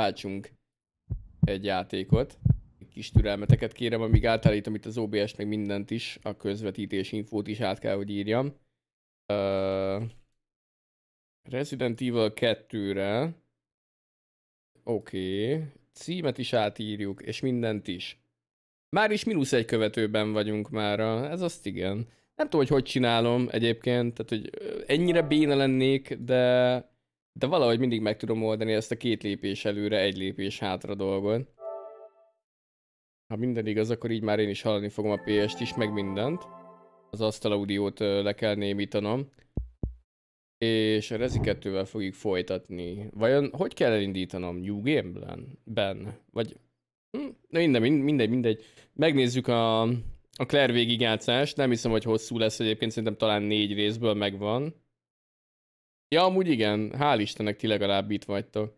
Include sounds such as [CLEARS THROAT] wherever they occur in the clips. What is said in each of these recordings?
váltsunk egy játékot. Kis türelmeteket kérem, amíg átállítom itt az OBS meg mindent is, a közvetítés infót is át kell, hogy írjam. Uh, Resident Evil 2-re. Oké. Okay. Címet is átírjuk, és mindent is. Már is mínusz egy követőben vagyunk már, ez azt igen. Nem tudom, hogy hogy csinálom egyébként, tehát hogy ennyire béna lennék, de de valahogy mindig meg tudom oldani ezt a két lépés előre, egy lépés hátra dolgot. Ha minden igaz, akkor így már én is hallani fogom a PS-t is, meg mindent. Az asztal audiót le kell némítanom. És a Rezi 2 fogjuk folytatni. Vajon hogy kell elindítanom? New Game-ben? Ben? Vagy... Hm, na minden, mindegy, mindegy. Megnézzük a, a Claire végigjátszást. Nem hiszem, hogy hosszú lesz egyébként, szerintem talán négy részből megvan. Ja, amúgy igen, hál' Istennek ti legalább itt vagytok.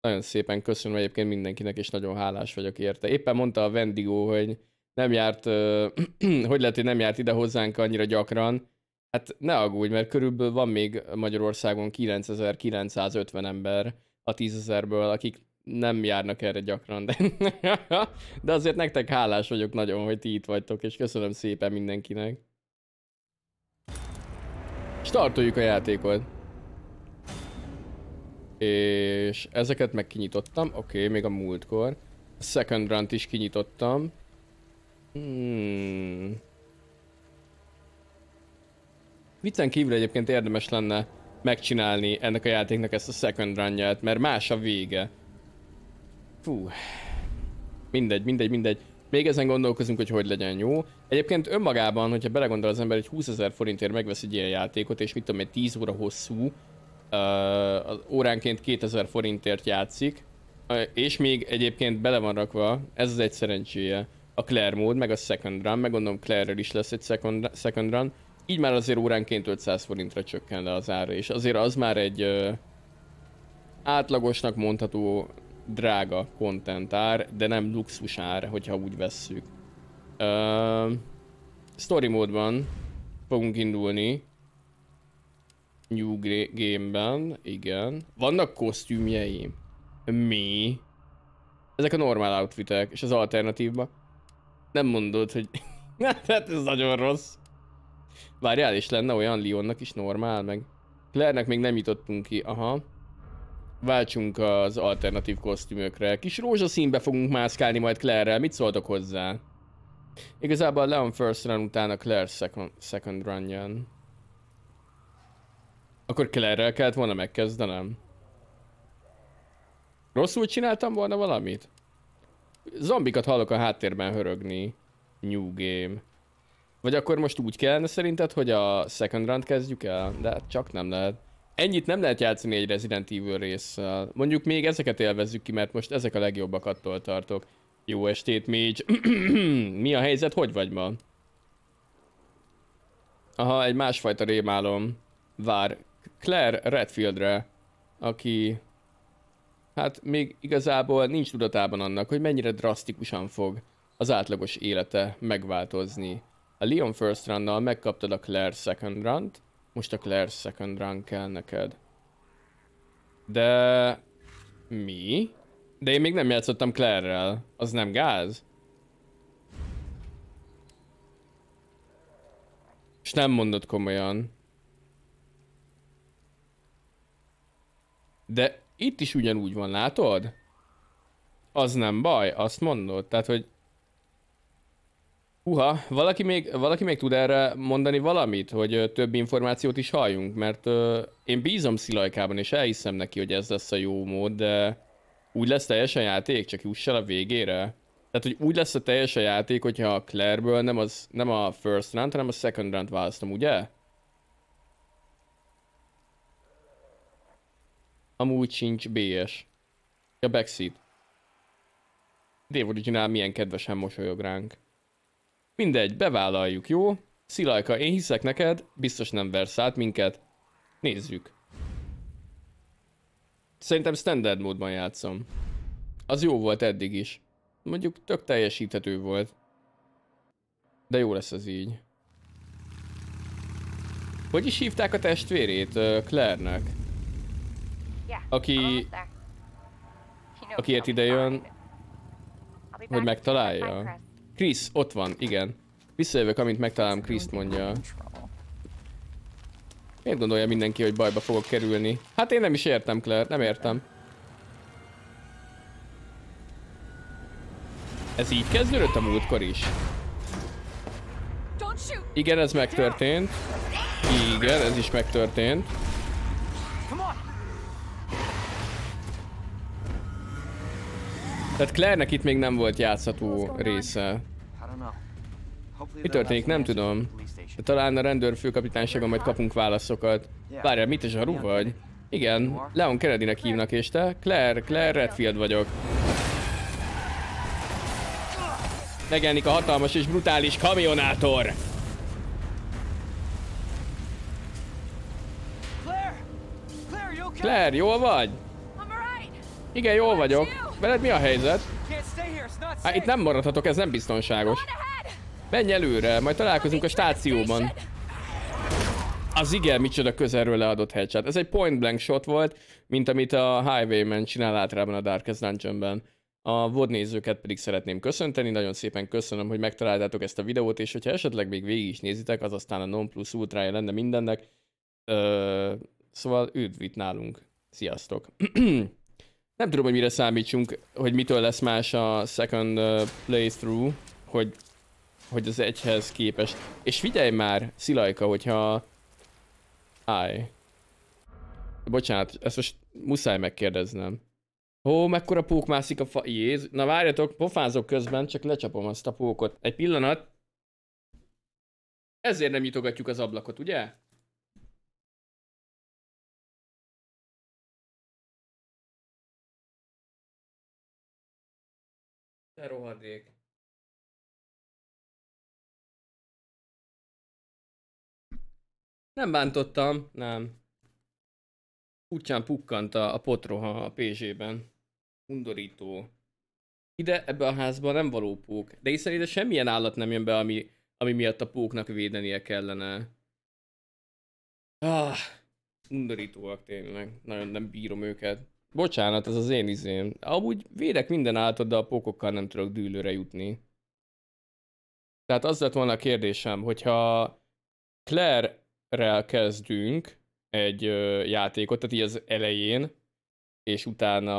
Nagyon szépen köszönöm egyébként mindenkinek, és nagyon hálás vagyok érte. Éppen mondta a Vendigó, hogy nem járt, [CLEARS THROAT] hogy lehet, hogy nem járt ide hozzánk annyira gyakran. Hát ne aggódj, mert körülbelül van még Magyarországon 9950 ember a 10.000-ből, akik nem járnak erre gyakran, [LAUGHS] de, de azért nektek hálás vagyok nagyon, hogy ti itt vagytok, és köszönöm szépen mindenkinek. Startoljuk a játékot. És ezeket meg kinyitottam, oké, okay, még a múltkor. A second run is kinyitottam. Hmm. Viccen kívül egyébként érdemes lenne megcsinálni ennek a játéknak ezt a second run mert más a vége. Fú. Mindegy, mindegy, mindegy. Még ezen gondolkozunk, hogy hogy legyen jó. Egyébként önmagában, hogyha belegondol az ember, hogy 20 ezer forintért megvesz egy ilyen játékot, és mit tudom, egy 10 óra hosszú, az óránként 2000 forintért játszik, és még egyébként bele van rakva, ez az egy szerencséje, a Claire mód, meg a second run, meg gondolom Claire-ről is lesz egy second, second run, így már azért óránként 500 forintra csökken le az ára, és azért az már egy ö, átlagosnak mondható drága content ár, de nem luxus ár, hogyha úgy vesszük. Ö, story módban fogunk indulni, New Game-ben, igen. Vannak kosztümjeim. Mi? Ezek a normál outfitek, és az alternatívban. Nem mondod, hogy... [LAUGHS] Hát, hát ez nagyon rossz. Várjál, és lenne olyan Leonnak is normál, meg... Claire-nek még nem jutottunk ki, aha. Váltsunk az alternatív kosztümökre. Kis rózsaszínbe fogunk mászkálni majd Claire-rel, mit szóltok hozzá? Igazából Leon first run utána Claire second, second run jön. Akkor Claire-rel kellett volna megkezdenem. Rosszul csináltam volna valamit? Zombikat hallok a háttérben hörögni. New game. Vagy akkor most úgy kellene szerinted, hogy a second round kezdjük el? De hát csak nem lehet. Ennyit nem lehet játszani egy Resident Evil résszel. Mondjuk még ezeket élvezzük ki, mert most ezek a legjobbak attól tartok. Jó estét, Mage. [CLEARS THROAT] Mi a helyzet? Hogy vagy ma? Aha, egy másfajta rémálom. Vár, Claire Redfieldre, aki hát még igazából nincs tudatában annak, hogy mennyire drasztikusan fog az átlagos élete megváltozni. A Leon First Runnal megkaptad a Claire Second Run-t, most a Claire Second Run kell neked. De... Mi? De én még nem játszottam Claire-rel. Az nem gáz? És nem mondod komolyan. De itt is ugyanúgy van, látod? Az nem baj, azt mondod. Tehát, hogy Uha, valaki még, valaki még tud erre mondani valamit, hogy több információt is halljunk, mert ö, én bízom Szilajkában, és elhiszem neki, hogy ez lesz a jó mód, de úgy lesz teljesen játék, csak juss el a végére. Tehát, hogy úgy lesz a a játék, hogyha a Claire-ből nem, az, nem a first round, hanem a second round választom, ugye? Amúgy sincs BS. A backseat. Dave Original milyen kedvesen mosolyog ránk. Mindegy, bevállaljuk, jó? Szilajka, én hiszek neked, biztos nem versz át minket. Nézzük. Szerintem standard módban játszom. Az jó volt eddig is. Mondjuk tök teljesíthető volt. De jó lesz az így. Hogy is hívták a testvérét? Claire-nek aki, akiért idejön, hogy megtalálja. Chris, ott van, igen. Visszajövök, amint megtalálom Kris-t, mondja. Miért gondolja mindenki, hogy bajba fogok kerülni? Hát én nem is értem, Claire, nem értem. Ez így kezdődött a múltkor is? Igen, ez megtörtént. Igen, ez is megtörtént. Tehát Claire-nek itt még nem volt játszható része. Mi történik? Nem tudom. De talán a rendőrfőkapitányságon majd kapunk válaszokat. Várjál, mit is a rú vagy? Igen, Leon kennedy hívnak, és te? Claire, Claire Redfield vagyok. Megjelenik a hatalmas és brutális kamionátor! Claire, jól vagy? Igen, jól vagyok. Veled mi a helyzet? Hát itt nem maradhatok, ez nem biztonságos. Menj előre, majd találkozunk a stációban. Az igen, micsoda közelről leadott headshot. Ez egy point blank shot volt, mint amit a Highwayman csinál általában a Darkest Dungeonben. A VOD nézőket pedig szeretném köszönteni, nagyon szépen köszönöm, hogy megtaláltátok ezt a videót, és hogyha esetleg még végig is nézitek, az aztán a non plus ultrája lenne mindennek. Ö, szóval üdv itt nálunk. Sziasztok! [CLEARS THROAT] Nem tudom, hogy mire számítsunk, hogy mitől lesz más a second uh, playthrough, hogy, hogy az egyhez képest. És figyelj már, Szilajka, hogyha... Állj. Bocsánat, ezt most muszáj megkérdeznem. Ó, mekkora pók mászik a fa... Jéz. Na várjatok, pofázok közben, csak lecsapom azt a pókot. Egy pillanat. Ezért nem nyitogatjuk az ablakot, ugye? Te rohadék! Nem bántottam, nem. Kutyán pukkant a, a potroha a pézsében. Undorító. Ide, ebbe a házba nem való pók. De hiszen ide semmilyen állat nem jön be, ami, ami miatt a póknak védenie kellene. Ah, undorítóak tényleg. Nagyon nem bírom őket. Bocsánat, ez az én izém. Amúgy védek minden által, de a pókokkal nem tudok dűlőre jutni. Tehát az lett volna a kérdésem, hogyha Claire-rel kezdünk egy ö, játékot, tehát így az elején, és utána...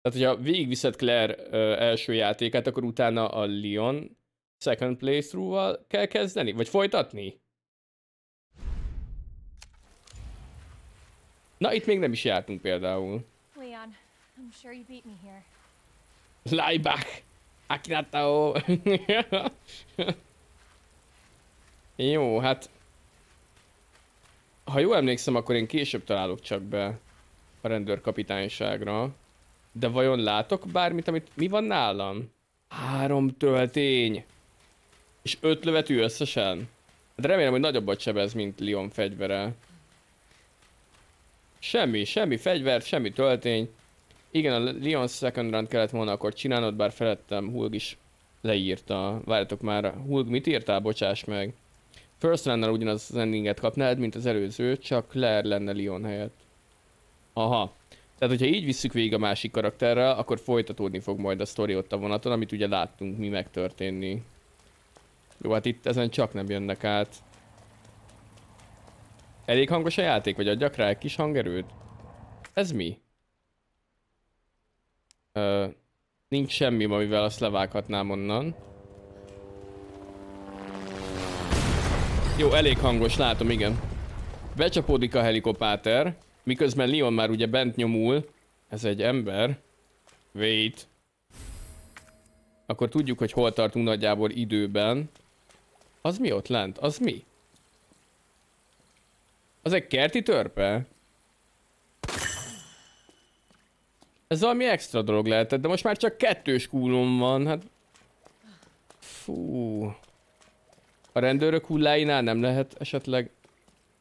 Tehát, hogyha végigviszed Claire ö, első játékát, akkor utána a Leon second playthrough-val kell kezdeni? Vagy folytatni? Na, itt még nem is jártunk például. Leon, I'm sure you beat me here. Lie back! Akinatao! [LAUGHS] Jó, hát... Ha jól emlékszem, akkor én később találok csak be a rendőrkapitányságra. De vajon látok bármit, amit... Mi van nálam? Három töltény! És öt lövetű összesen? De hát remélem, hogy nagyobbat sebez, mint Leon fegyvere. Semmi, semmi fegyvert, semmi töltény. Igen, a Leon second round kellett volna akkor csinálnod, bár felettem Hulk is leírta. Várjatok már, Hulk mit írtál? Bocsáss meg. First lenne ugyanaz az endinget kapnád, mint az előző, csak Claire lenne Leon helyett. Aha. Tehát, hogyha így visszük végig a másik karakterrel, akkor folytatódni fog majd a sztori ott a vonaton, amit ugye láttunk mi megtörténni. Jó, hát itt ezen csak nem jönnek át. Elég hangos a játék, vagy adjak rá egy kis hangerőt? Ez mi? Ö, nincs semmi, amivel azt levághatnám onnan. Jó, elég hangos, látom, igen. Becsapódik a helikopáter, miközben Leon már ugye bent nyomul. Ez egy ember. Wait. Akkor tudjuk, hogy hol tartunk nagyjából időben. Az mi ott lent? Az mi? Az egy kerti törpe? Ez valami extra dolog lehetett, de most már csak kettős kúlom van, hát... Fú... A rendőrök hulláinál nem lehet esetleg...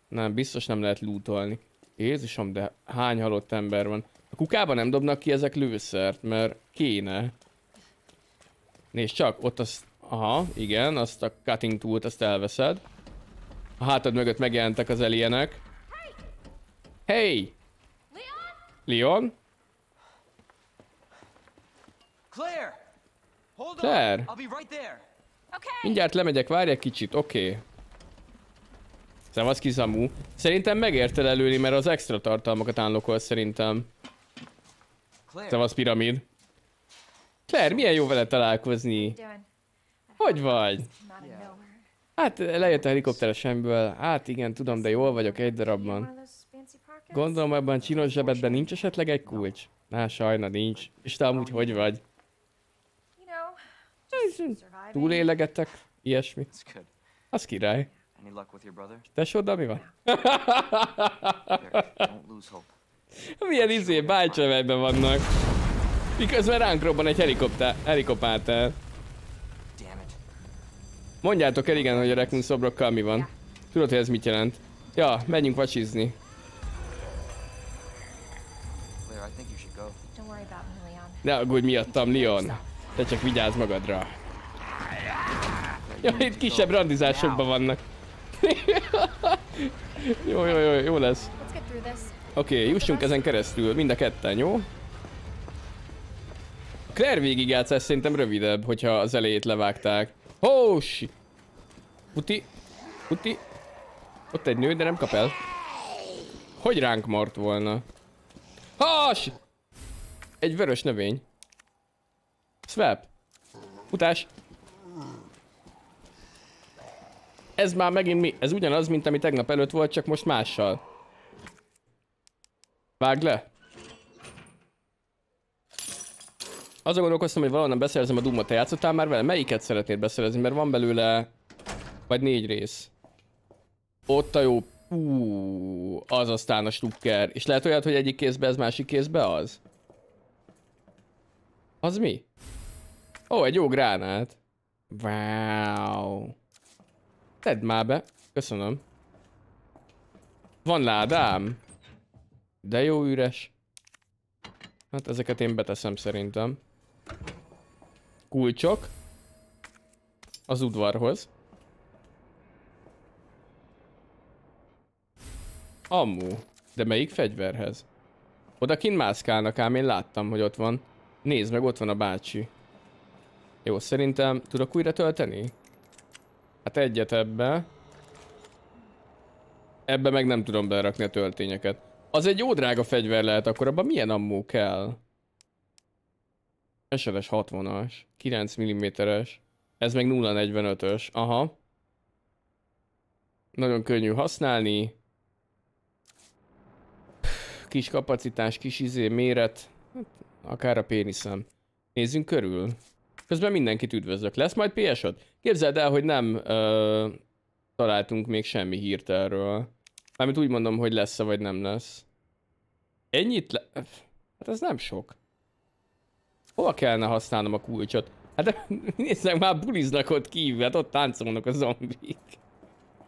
Nem, biztos nem lehet lootolni. Jézusom, de hány halott ember van. A kukában nem dobnak ki ezek lőszert, mert kéne. Nézd csak, ott azt... Aha, igen, azt a cutting tool-t azt elveszed. A hátad mögött megjelentek az alienek. Hey! Leon? Claire! Hold Claire! I'll be right there. Mindjárt lemegyek, várj egy kicsit, oké. Okay. Szevasz kizamú. Szerintem megérte előni, mert az extra tartalmakat állokol szerintem. Szevasz piramid. Claire, milyen jó vele találkozni. Hogy vagy? Yeah. Hát lejött a helikopter a semből. Hát igen, tudom, de jól vagyok egy darabban. Gondolom ebben a csinos zsebedben nincs esetleg egy kulcs? Na, sajna nincs. És te amúgy hogy vagy? Túlélegetek? Ilyesmi. Az király. Tesóddal mi van? Milyen izé, bájcsövejben vannak. Miközben ránk robban egy helikopter, helikopter. Mondjátok el igen, hogy a Rekun szobrokkal mi van. Tudod, hogy ez mit jelent? Ja, menjünk vacsizni. Ne aggódj miattam, Leon. Te csak vigyázz magadra. Ja, itt kisebb randizásokban vannak. [LAUGHS] jó, jó, jó, jó lesz. Oké, okay, jussunk ezen keresztül, mind a ketten, jó? A Claire végigjátszás szerintem rövidebb, hogyha az elejét levágták. Oh, Uti, Puti. Puti. Ott egy nő, de nem kap el. Hogy ránk mart volna? Has! Egy vörös növény. Swap. Utás. Ez már megint mi? Ez ugyanaz, mint ami tegnap előtt volt, csak most mással. Vág le. Azzal gondolkoztam, hogy valahonnan beszerzem a Doom-ot. Te játszottál már vele? Melyiket szeretnéd beszerezni? Mert van belőle... Vagy négy rész. Ott a jó... Ú, az aztán a stukker. És lehet olyat, hogy egyik kézbe ez, másik kézbe az? Az mi? Ó, egy jó gránát. Wow. Tedd már be. Köszönöm. Van ládám? De jó üres. Hát ezeket én beteszem szerintem. Kulcsok. Az udvarhoz. Amú. De melyik fegyverhez? Oda kint mászkálnak ám, én láttam, hogy ott van. Nézd meg, ott van a bácsi. Jó, szerintem tudok újra tölteni? Hát egyet ebbe. Ebbe meg nem tudom berakni a töltényeket. Az egy jó drága fegyver lehet, akkor abban milyen ammó kell? Eseves 60-as, 9 mm-es, ez meg 0,45-ös, aha. Nagyon könnyű használni. Kis kapacitás, kis izé, méret, hát akár a péniszem. Nézzünk körül. Közben mindenkit üdvözlök. Lesz majd ps -od? Képzeld el, hogy nem ö, találtunk még semmi hírt erről. Mármint úgy mondom, hogy lesz-e vagy nem lesz. Ennyit le... Hát ez nem sok. Hova kellene használnom a kulcsot? Hát de [LAUGHS] nézzek már buliznak ott kívül, hát ott táncolnak a zombik.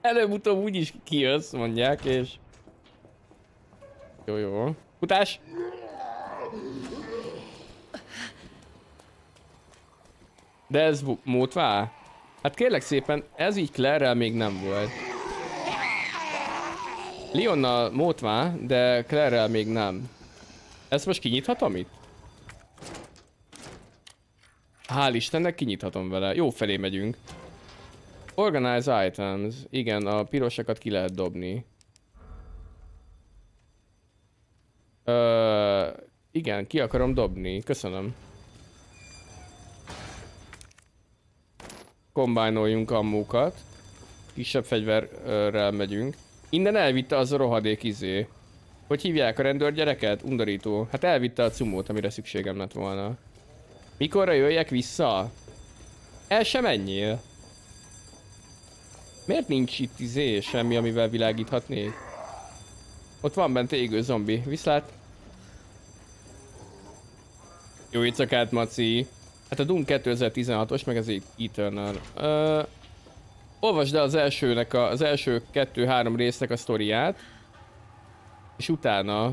Előbb-utóbb úgyis kijössz, mondják, és... Jó, jó. Futás! De ez mótvá? Hát kérlek szépen, ez így Claire-rel még nem volt. Leonnal mótvá, de Claire-rel még nem. Ezt most kinyithatom itt? Hál' Istennek kinyithatom vele. Jó felé megyünk. Organize items. Igen, a pirosakat ki lehet dobni. Ö, igen, ki akarom dobni. Köszönöm. Kombájnoljunk múkat. Kisebb fegyverrel megyünk. Innen elvitte az a rohadék izé. Hogy hívják a rendőr gyereket? Undorító. Hát elvitte a cumót, amire szükségem lett volna. Mikorra jöjjek vissza? El sem menjél. Miért nincs itt izé semmi, amivel világíthatnék? Ott van bent égő zombi. Viszlát. Jó éjszakát, Maci. Hát a Doom 2016-os, meg az Eternal. Uh, olvasd el az elsőnek, a, az első kettő-három résznek a sztoriát. És utána...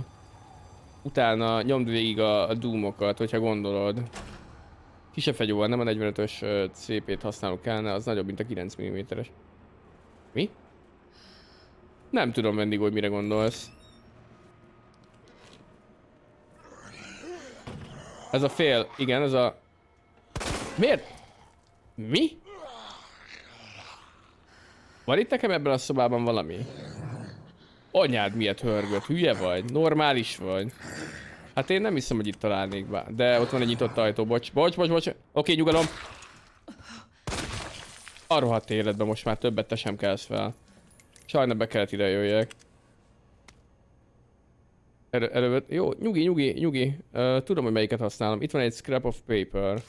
Utána nyomd végig a, a Doomokat, hogyha gondolod. Kisebb fegyóval, nem a 45-ös CP-t használok kellene, az nagyobb, mint a 9 mm-es. Mi? Nem tudom vendég, hogy mire gondolsz. Ez a fél, igen, ez a... Miért? Mi? Van itt nekem ebben a szobában valami? Anyád miért hörgött, hülye vagy? Normális vagy? Hát én nem hiszem, hogy itt találnék be. De ott van egy nyitott ajtó, bocs. Bocs, bocs, bocs. Oké, nyugalom. A rohadt életbe most már többet te sem kelsz fel. Sajna be kellett ide jöjjek. Erő, erő, jó, nyugi, nyugi, nyugi. Uh, tudom, hogy melyiket használom. Itt van egy scrap of paper.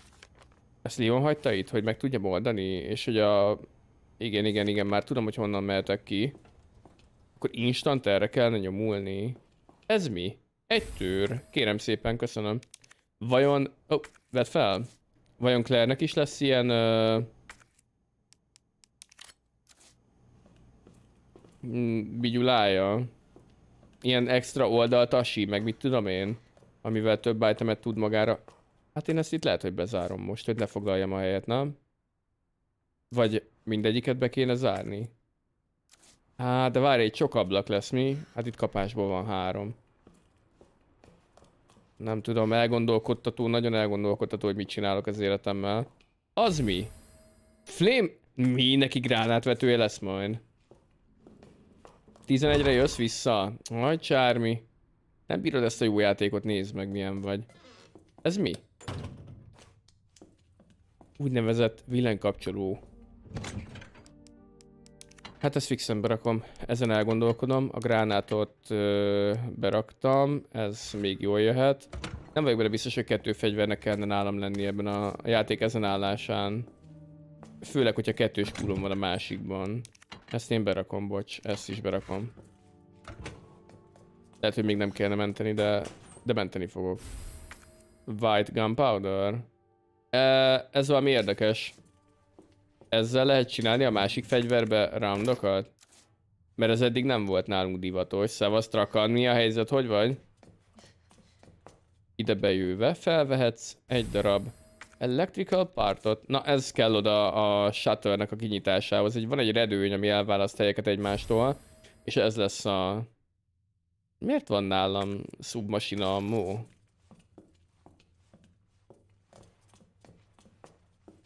Ezt Leon hagyta itt, hogy meg tudja oldani, és hogy a... Igen, igen, igen, már tudom, hogy honnan mehetek ki. Akkor instant erre kellene nyomulni. Ez mi? Egy tűr. Kérem szépen, köszönöm. Vajon... Oh, vedd fel. Vajon claire is lesz ilyen... Uh... Bigyulája? Ilyen extra oldaltasi, meg mit tudom én? Amivel több itemet tud magára... Hát én ezt itt lehet, hogy bezárom most, hogy foglaljam a helyet, nem? Vagy mindegyiket be kéne zárni? Hát, de várj, egy sok ablak lesz mi. Hát itt kapásból van három nem tudom, elgondolkodtató, nagyon elgondolkodtató, hogy mit csinálok az életemmel. Az mi? Flame... Mi? Neki gránátvetője lesz majd. 11-re jössz vissza? Nagy csármi. Nem bírod ezt a jó játékot, nézd meg milyen vagy. Ez mi? Úgynevezett villanykapcsoló. Hát ezt fixen berakom. Ezen elgondolkodom. A gránátot ö, beraktam. Ez még jól jöhet. Nem vagyok benne biztos, hogy kettő fegyvernek kellene nálam lenni ebben a játék ezen állásán. Főleg, hogyha kettős kulom van a másikban. Ezt én berakom, bocs. Ezt is berakom. Lehet, hogy még nem kellene menteni, de, de menteni fogok. White Gunpowder. ez valami érdekes. Ezzel lehet csinálni a másik fegyverbe roundokat? Mert ez eddig nem volt nálunk divatos. Szevasz, Trakan, mi a helyzet, hogy vagy? Ide bejöve felvehetsz egy darab electrical partot. Na ez kell oda a shutternek a kinyitásához. Egy, van egy redőny, ami elválaszt helyeket egymástól. És ez lesz a... Miért van nálam szubmasina a mó?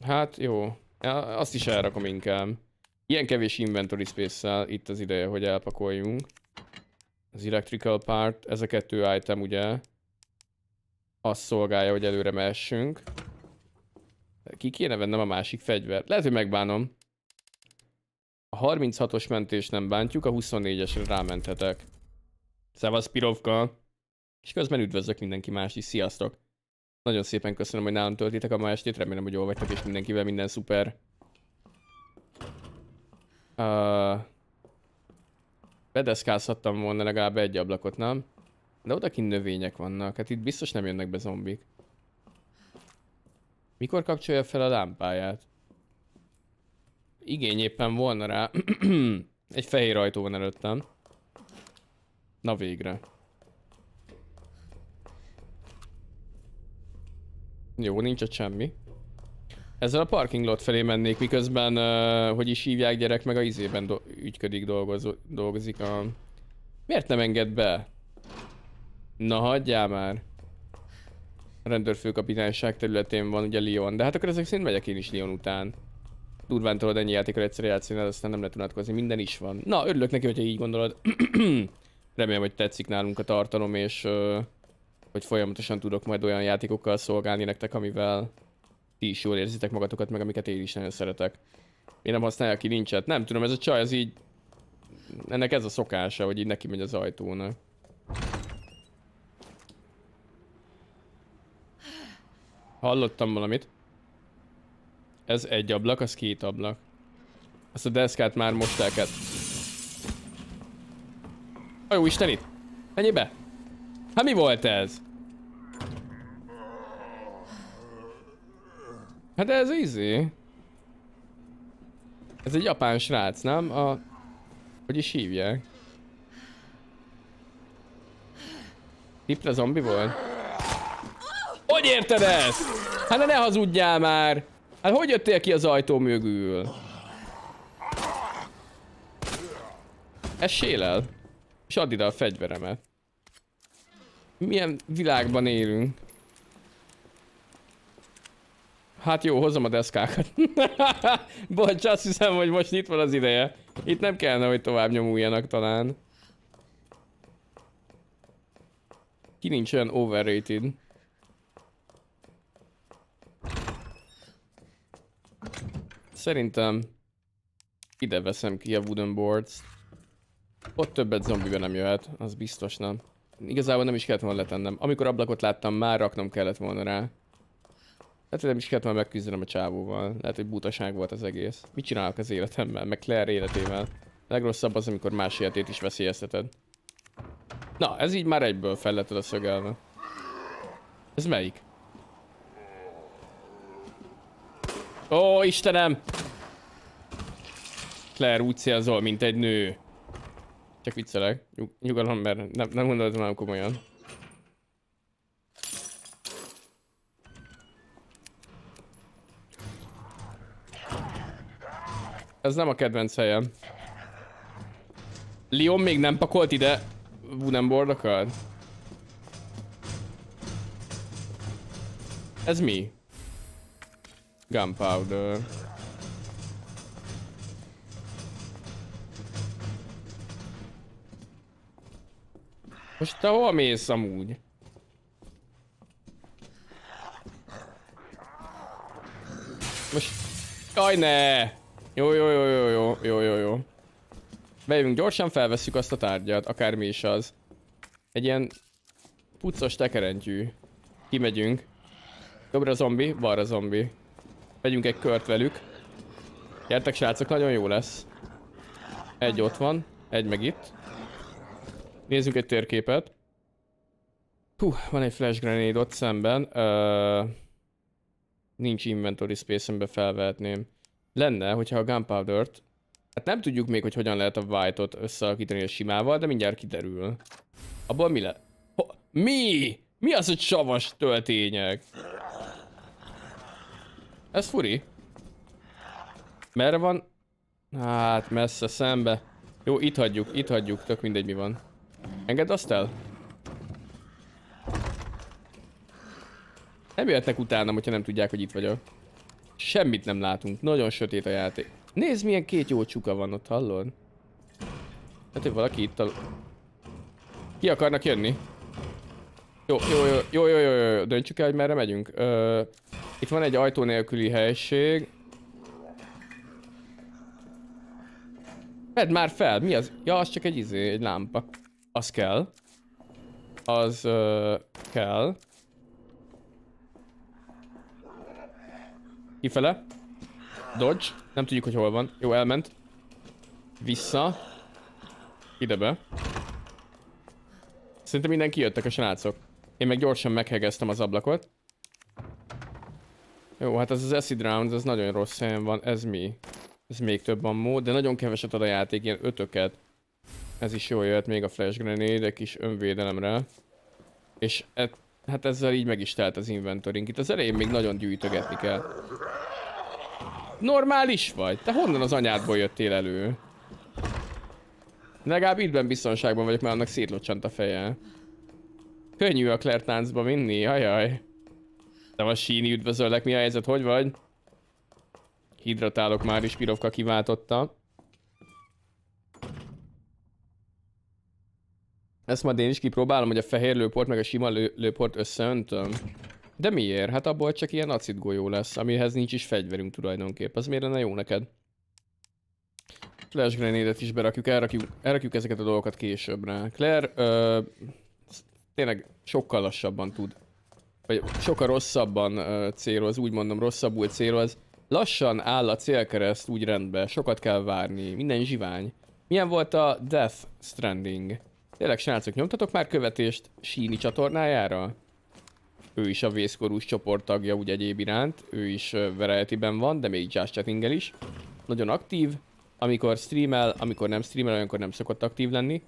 Hát jó, Ja, azt is elrakom inkább. Ilyen kevés inventory space itt az ideje, hogy elpakoljunk. Az electrical part, ez a kettő item ugye. Azt szolgálja, hogy előre mehessünk. Ki kéne vennem a másik fegyvert? Lehet, hogy megbánom. A 36-os mentés nem bántjuk, a 24-esre rámenthetek. Szevasz Pirovka! És közben üdvözlök mindenki más is, sziasztok! Nagyon szépen köszönöm, hogy nálam töltitek a ma estét, remélem, hogy jól vagytok, és mindenkivel minden szuper. Uh, bedeszkázhattam volna legalább egy ablakot, nem? De odakint növények vannak, hát itt biztos nem jönnek be zombik. Mikor kapcsolja fel a lámpáját? Igény éppen volna rá. [CLEARS THROAT] egy fehér ajtó van előttem. Na végre. Jó, nincs ott semmi. Ezzel a parking lot felé mennék, miközben, uh, hogy is hívják gyerek, meg a izében do ügyködik, dolgoz dolgozik a... Miért nem enged be? Na hagyjál már. A rendőrfőkapitányság területén van ugye Lyon, de hát akkor ezek szerint megyek én is Lyon után. Durván tudod ennyi játékra egyszer játszani, aztán nem lehet unatkozni, minden is van. Na, örülök neki, hogyha így gondolod. [CLEARS THROAT] Remélem, hogy tetszik nálunk a tartalom, és... Uh hogy folyamatosan tudok majd olyan játékokkal szolgálni nektek, amivel ti is jól érzitek magatokat, meg amiket én is nagyon szeretek. Én nem használja ki nincset. Nem tudom, ez a csaj az így... Ennek ez a szokása, hogy így neki megy az ajtónak. Hallottam valamit. Ez egy ablak, az két ablak. Ezt a deszkát már most el kell. A jó Isten itt! Menjél be! Hát mi volt ez? Hát ez easy. Ez egy japán srác, nem? A... Hogy is hívják? a zombi volt? Hogy érted ezt? Hát ne hazudjál már! Hát hogy jöttél ki az ajtó mögül? Ez sélel. És add ide a fegyveremet. Milyen világban élünk? Hát jó, hozom a deszkákat. [LAUGHS] Bocs, azt hiszem, hogy most itt van az ideje. Itt nem kellene, hogy tovább nyomuljanak talán. Ki nincs olyan overrated? Szerintem ide veszem ki a wooden boards. Ott többet zombiben nem jöhet, az biztos nem igazából nem is kellett volna letennem. Amikor ablakot láttam, már raknom kellett volna rá. Lehet, hogy nem is kellett volna megküzdenem a csávóval. Lehet, hogy butaság volt az egész. Mit csinálok az életemmel, meg Claire életével? A legrosszabb az, amikor más életét is veszélyezteted. Na, ez így már egyből fel lett a szögelve. Ez melyik? Ó, Istenem! Claire úgy célzol, mint egy nő. Csak viccelek. Nyug nyugalom, mert nem, nem gondoltam nem komolyan. Ez nem a kedvenc helyem. Leon még nem pakolt ide wooden boardokat? Ez mi? Gunpowder. Most te hol mész amúgy? Most... Jaj, ne! Jó, jó, jó, jó, jó, jó, jó, jó. Bejövünk gyorsan, felveszük azt a tárgyat, akármi is az. Egy ilyen... Puccos tekerentyű. Kimegyünk. Jobbra zombi, balra zombi. Megyünk egy kört velük. Gyertek srácok, nagyon jó lesz. Egy ott van, egy meg itt. Nézzük egy térképet. Hú, van egy flash grenade ott szemben. Uh, nincs inventory space-embe felvehetném. Lenne, hogyha a gunpowder-t... Hát nem tudjuk még, hogy hogyan lehet a white-ot összealakítani a simával, de mindjárt kiderül. Abban mi le... Ho mi? Mi az, hogy savas töltények? Ez furi. Merre van? Hát messze, szembe. Jó, itt hagyjuk, itt hagyjuk, tök mindegy mi van. Enged azt el? Nem jöhetnek utánam, hogyha nem tudják, hogy itt vagyok. Semmit nem látunk. Nagyon sötét a játék. Nézd, milyen két jó csuka van ott, hallod? Hát, hogy valaki itt a... Ki akarnak jönni? Jó, jó, jó, jó, jó, jó, jó, jó. döntsük el, hogy merre megyünk. Ö, itt van egy ajtó nélküli helység. Vedd már fel, mi az? Ja, az csak egy izé, egy lámpa. Az kell. Az uh, kell. Kifele. Dodge. Nem tudjuk, hogy hol van. Jó, elment. Vissza. idebe. Szerintem minden kijöttek a srácok. Én meg gyorsan meghegeztem az ablakot. Jó, hát ez az acid round, ez nagyon rossz helyen van. Ez mi? Ez még több mód, de nagyon keveset ad a játék, ilyen ötöket. Ez is jól jött, még a flash grenade, egy kis önvédelemre. És et, hát ezzel így meg is telt az inventorink. Itt az elején még nagyon gyűjtögetni kell. Normális vagy? Te honnan az anyádból jöttél elő? Legalább ittben biztonságban vagyok, mert annak szétlocsant a feje. Könnyű a Claire táncba vinni, ajaj. De a síni üdvözöllek, mi a helyzet, hogy vagy? Hidratálok már is, Pirovka kiváltotta. Ezt majd én is kipróbálom, hogy a fehér lőport meg a sima lő lőport összeöntöm. De miért? Hát abból csak ilyen acid golyó lesz, amihez nincs is fegyverünk tulajdonképp. Az miért lenne jó neked? Flash grenade is berakjuk, elrakjuk, elrakjuk ezeket a dolgokat későbbre. Claire, ö, tényleg sokkal lassabban tud, vagy sokkal rosszabban ö, céloz, úgy mondom, rosszabbul céloz. Lassan áll a célkereszt úgy rendbe, sokat kell várni, minden zsivány. Milyen volt a Death Stranding? Tényleg, srácok, nyomtatok már követést Síni csatornájára? Ő is a vészkorús csoport tagja, ugye egyéb iránt. Ő is verejtiben van, de még jazz chattingel is. Nagyon aktív. Amikor streamel, amikor nem streamel, olyankor nem szokott aktív lenni.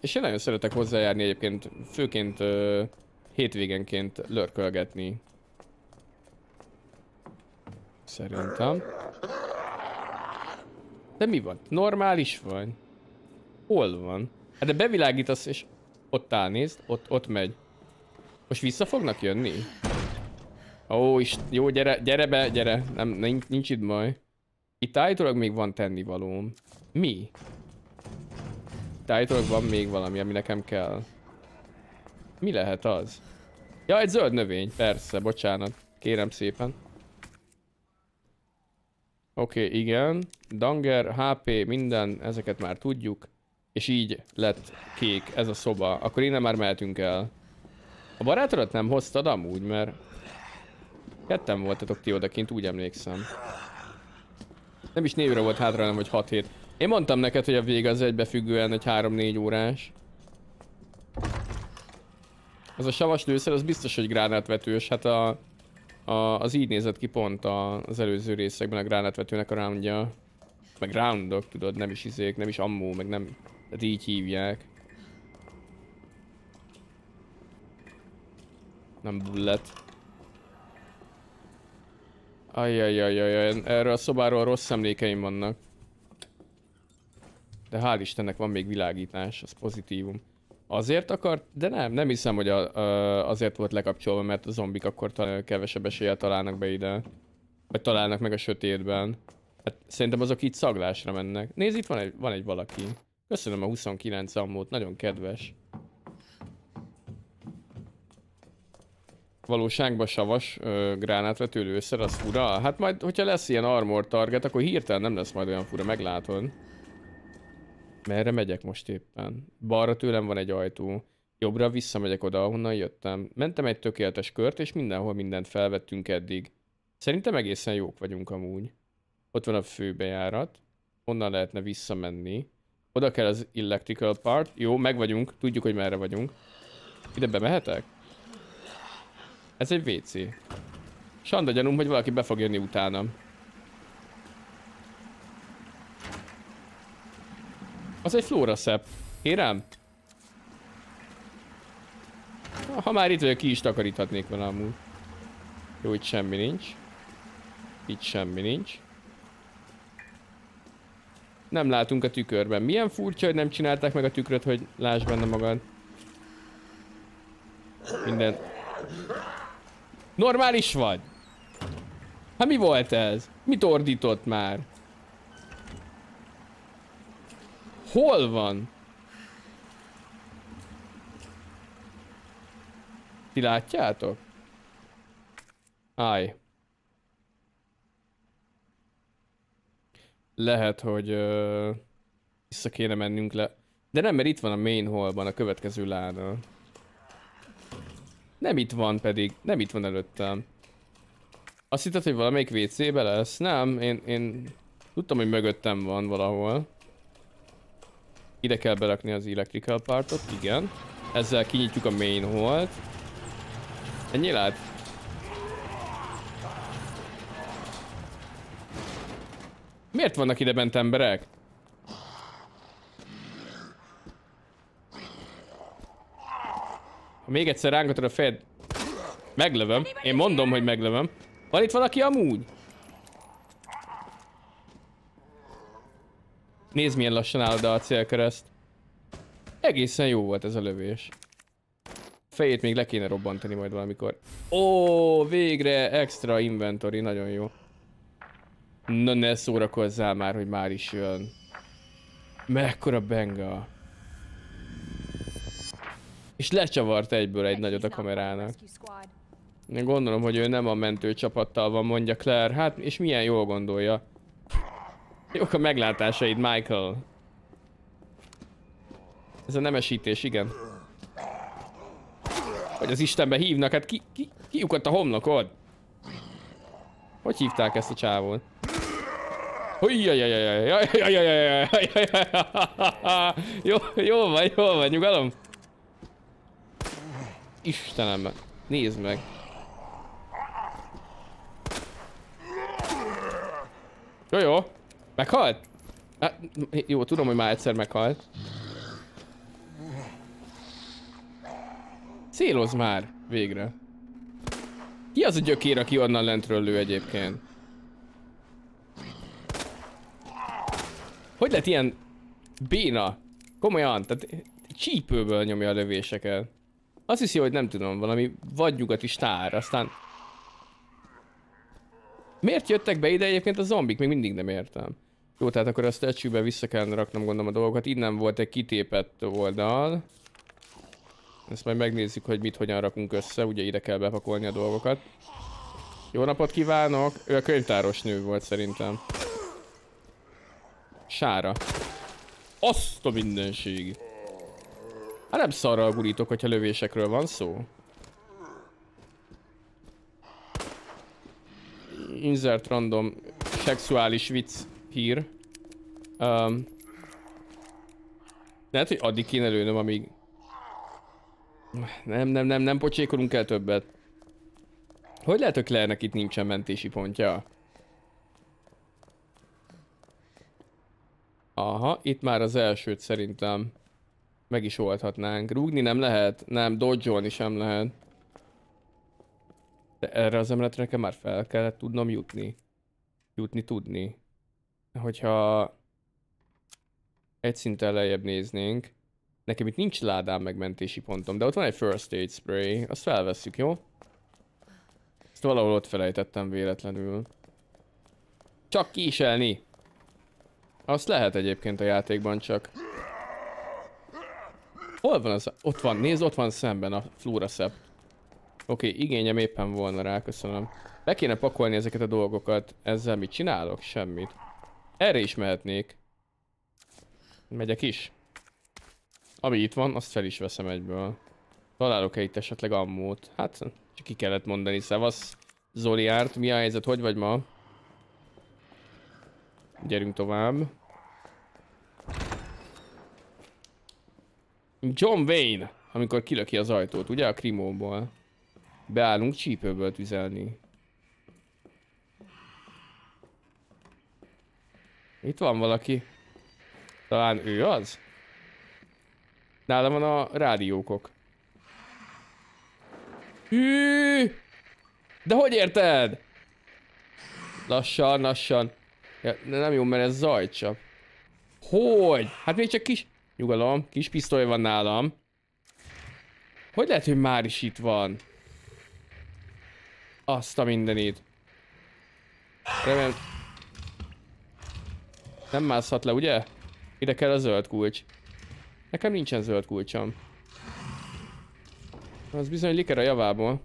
És én nagyon szeretek hozzájárni egyébként, főként uh, hétvégenként lörkölgetni. Szerintem. De mi van? Normális vagy? Hol van? Hát de bevilágítasz, és ott áll, nézd, ott, ott megy. Most vissza fognak jönni? Ó, és jó, gyere, gyere be, gyere. Nem, nincs, nincs itt baj. Itt állítólag még van tennivalóm. Mi? Itt van még valami, ami nekem kell. Mi lehet az? Ja, egy zöld növény, persze, bocsánat. Kérem szépen. Oké, okay, igen. Danger, HP, minden, ezeket már tudjuk és így lett kék ez a szoba, akkor innen már mehetünk el. A barátodat nem hoztad amúgy, mert ketten voltatok ti odakint, úgy emlékszem. Nem is névre volt hátra, hanem hogy 6 hét. Én mondtam neked, hogy a vége az egybefüggően egy 3-4 órás. Az a savas lőszer, az biztos, hogy gránátvetős. Hát a, a, az így nézett ki pont a, az előző részekben a gránátvetőnek a roundja. Meg roundok, tudod, nem is izék, nem is ammó, meg nem Hát így hívják. Nem bullet. Ajajajajaj, erről a szobáról rossz emlékeim vannak. De hál' Istennek van még világítás, az pozitívum. Azért akart, de nem, nem hiszem, hogy a, a, azért volt lekapcsolva, mert a zombik akkor talán kevesebb esélye találnak be ide. Vagy találnak meg a sötétben. Hát szerintem azok itt szaglásra mennek. Nézd, itt van egy, van egy valaki. Köszönöm a 29 ammót, nagyon kedves. Valóságban savas ö, gránátvető lőszer, az fura. Hát majd, hogyha lesz ilyen armor target, akkor hirtelen nem lesz majd olyan fura, meglátod. Merre megyek most éppen? Balra tőlem van egy ajtó. Jobbra visszamegyek oda, ahonnan jöttem. Mentem egy tökéletes kört, és mindenhol mindent felvettünk eddig. Szerintem egészen jók vagyunk amúgy. Ott van a főbejárat. Onnan lehetne visszamenni. Oda kell az electrical part. Jó, meg vagyunk. Tudjuk, hogy merre vagyunk. Ide bemehetek? Ez egy WC. Sanda gyanúm, hogy valaki be fog jönni utánam. Az egy flóra szep. Kérem? Ha már itt vagyok, ki is takaríthatnék vele amúgy. Jó, itt semmi nincs. Itt semmi nincs. Nem látunk a tükörben. Milyen furcsa, hogy nem csinálták meg a tükröt, hogy láss benne magad. Minden. Normális vagy? Hát mi volt ez? Mit ordított már? Hol van? Ti látjátok? Aj. lehet, hogy ö, vissza kéne mennünk le. De nem, mert itt van a main hallban a következő lána. Nem itt van pedig, nem itt van előttem. Azt hitted, hogy valamelyik WC-be lesz? Nem, én, én tudtam, hogy mögöttem van valahol. Ide kell berakni az electrical partot, igen. Ezzel kinyitjuk a main holt. Ennyi lát? Miért vannak ide bent emberek? Ha még egyszer rángatod a fejed... Meglövöm. Én mondom, hogy meglövöm. Van itt valaki amúgy? Nézd milyen lassan áll a célkereszt. Egészen jó volt ez a lövés. Fejét még le kéne robbantani majd valamikor. Ó, végre extra inventory, nagyon jó. Na ne szórakozzál már, hogy már is jön. Mekkora benga. És lecsavart egyből egy nagyot a kamerának. Én gondolom, hogy ő nem a mentőcsapattal van, mondja Claire. Hát, és milyen jól gondolja. Jók a meglátásaid, Michael. Ez a nemesítés, igen. Hogy az Istenbe hívnak, hát ki, ki, ki a homlokod? Hogy hívták ezt a csávót? Jó, jó van, jó van, nyugalom. Istenem, nézd meg. Jó, jó. Meghalt? Hát, jó, tudom, hogy már egyszer meghalt. Céloz már, végre. Ki az a gyökér, aki onnan lentről lő egyébként? Hogy lett ilyen béna? Komolyan, tehát csípőből nyomja a lövéseket. Azt hiszi, hogy nem tudom, valami vadnyugati stár, aztán... Miért jöttek be ide egyébként a zombik? Még mindig nem értem. Jó, tehát akkor a statue vissza kell raknom gondolom a dolgokat. Innen volt egy kitépett oldal. Ezt majd megnézzük, hogy mit hogyan rakunk össze. Ugye ide kell bepakolni a dolgokat. Jó napot kívánok! Ő a könyvtáros nő volt szerintem. Sára. Azt a mindenség. Hát nem szarral gurítok, hogyha lövésekről van szó. Insert random szexuális vicc hír. Um, lehet, hogy addig kéne lőnöm, amíg... Nem, nem, nem, nem pocsékolunk el többet. Hogy lehet, hogy Claire-nek itt nincsen mentési pontja? Aha, itt már az elsőt szerintem meg is oldhatnánk. Rúgni nem lehet, nem, dodgyolni sem lehet. De erre az emeletre nekem már fel kellett tudnom jutni. Jutni tudni. Hogyha egy szinten lejjebb néznénk. Nekem itt nincs ládám megmentési pontom, de ott van egy first aid spray, azt felvesszük, jó? Ezt valahol ott felejtettem véletlenül. Csak kíselni! Azt lehet egyébként a játékban csak. Hol van az? Ott van, nézd, ott van szemben a Flurasep. Oké, okay, igényem éppen volna rá, köszönöm. Be kéne pakolni ezeket a dolgokat. Ezzel mit csinálok? Semmit. Erre is mehetnék. Megyek is. Ami itt van, azt fel is veszem egyből. Találok-e itt esetleg ammót? Hát, csak ki kellett mondani. Szevasz, Zoliárt, mi a helyzet? Hogy vagy ma? Gyerünk tovább. John Wayne, amikor kilöki az ajtót, ugye a krimóból. Beállunk csípőből tüzelni. Itt van valaki. Talán ő az? Nálam van a rádiókok. Hű! De hogy érted? Lassan, lassan. Ja, nem jó, mert ez zajcsap. Hogy? Hát még csak kis... Nyugalom, kis pisztoly van nálam. Hogy lehet, hogy már is itt van? Azt a mindenit. Remélem... Nem mászhat le, ugye? Ide kell a zöld kulcs. Nekem nincsen zöld kulcsom. Az bizony liker a javából.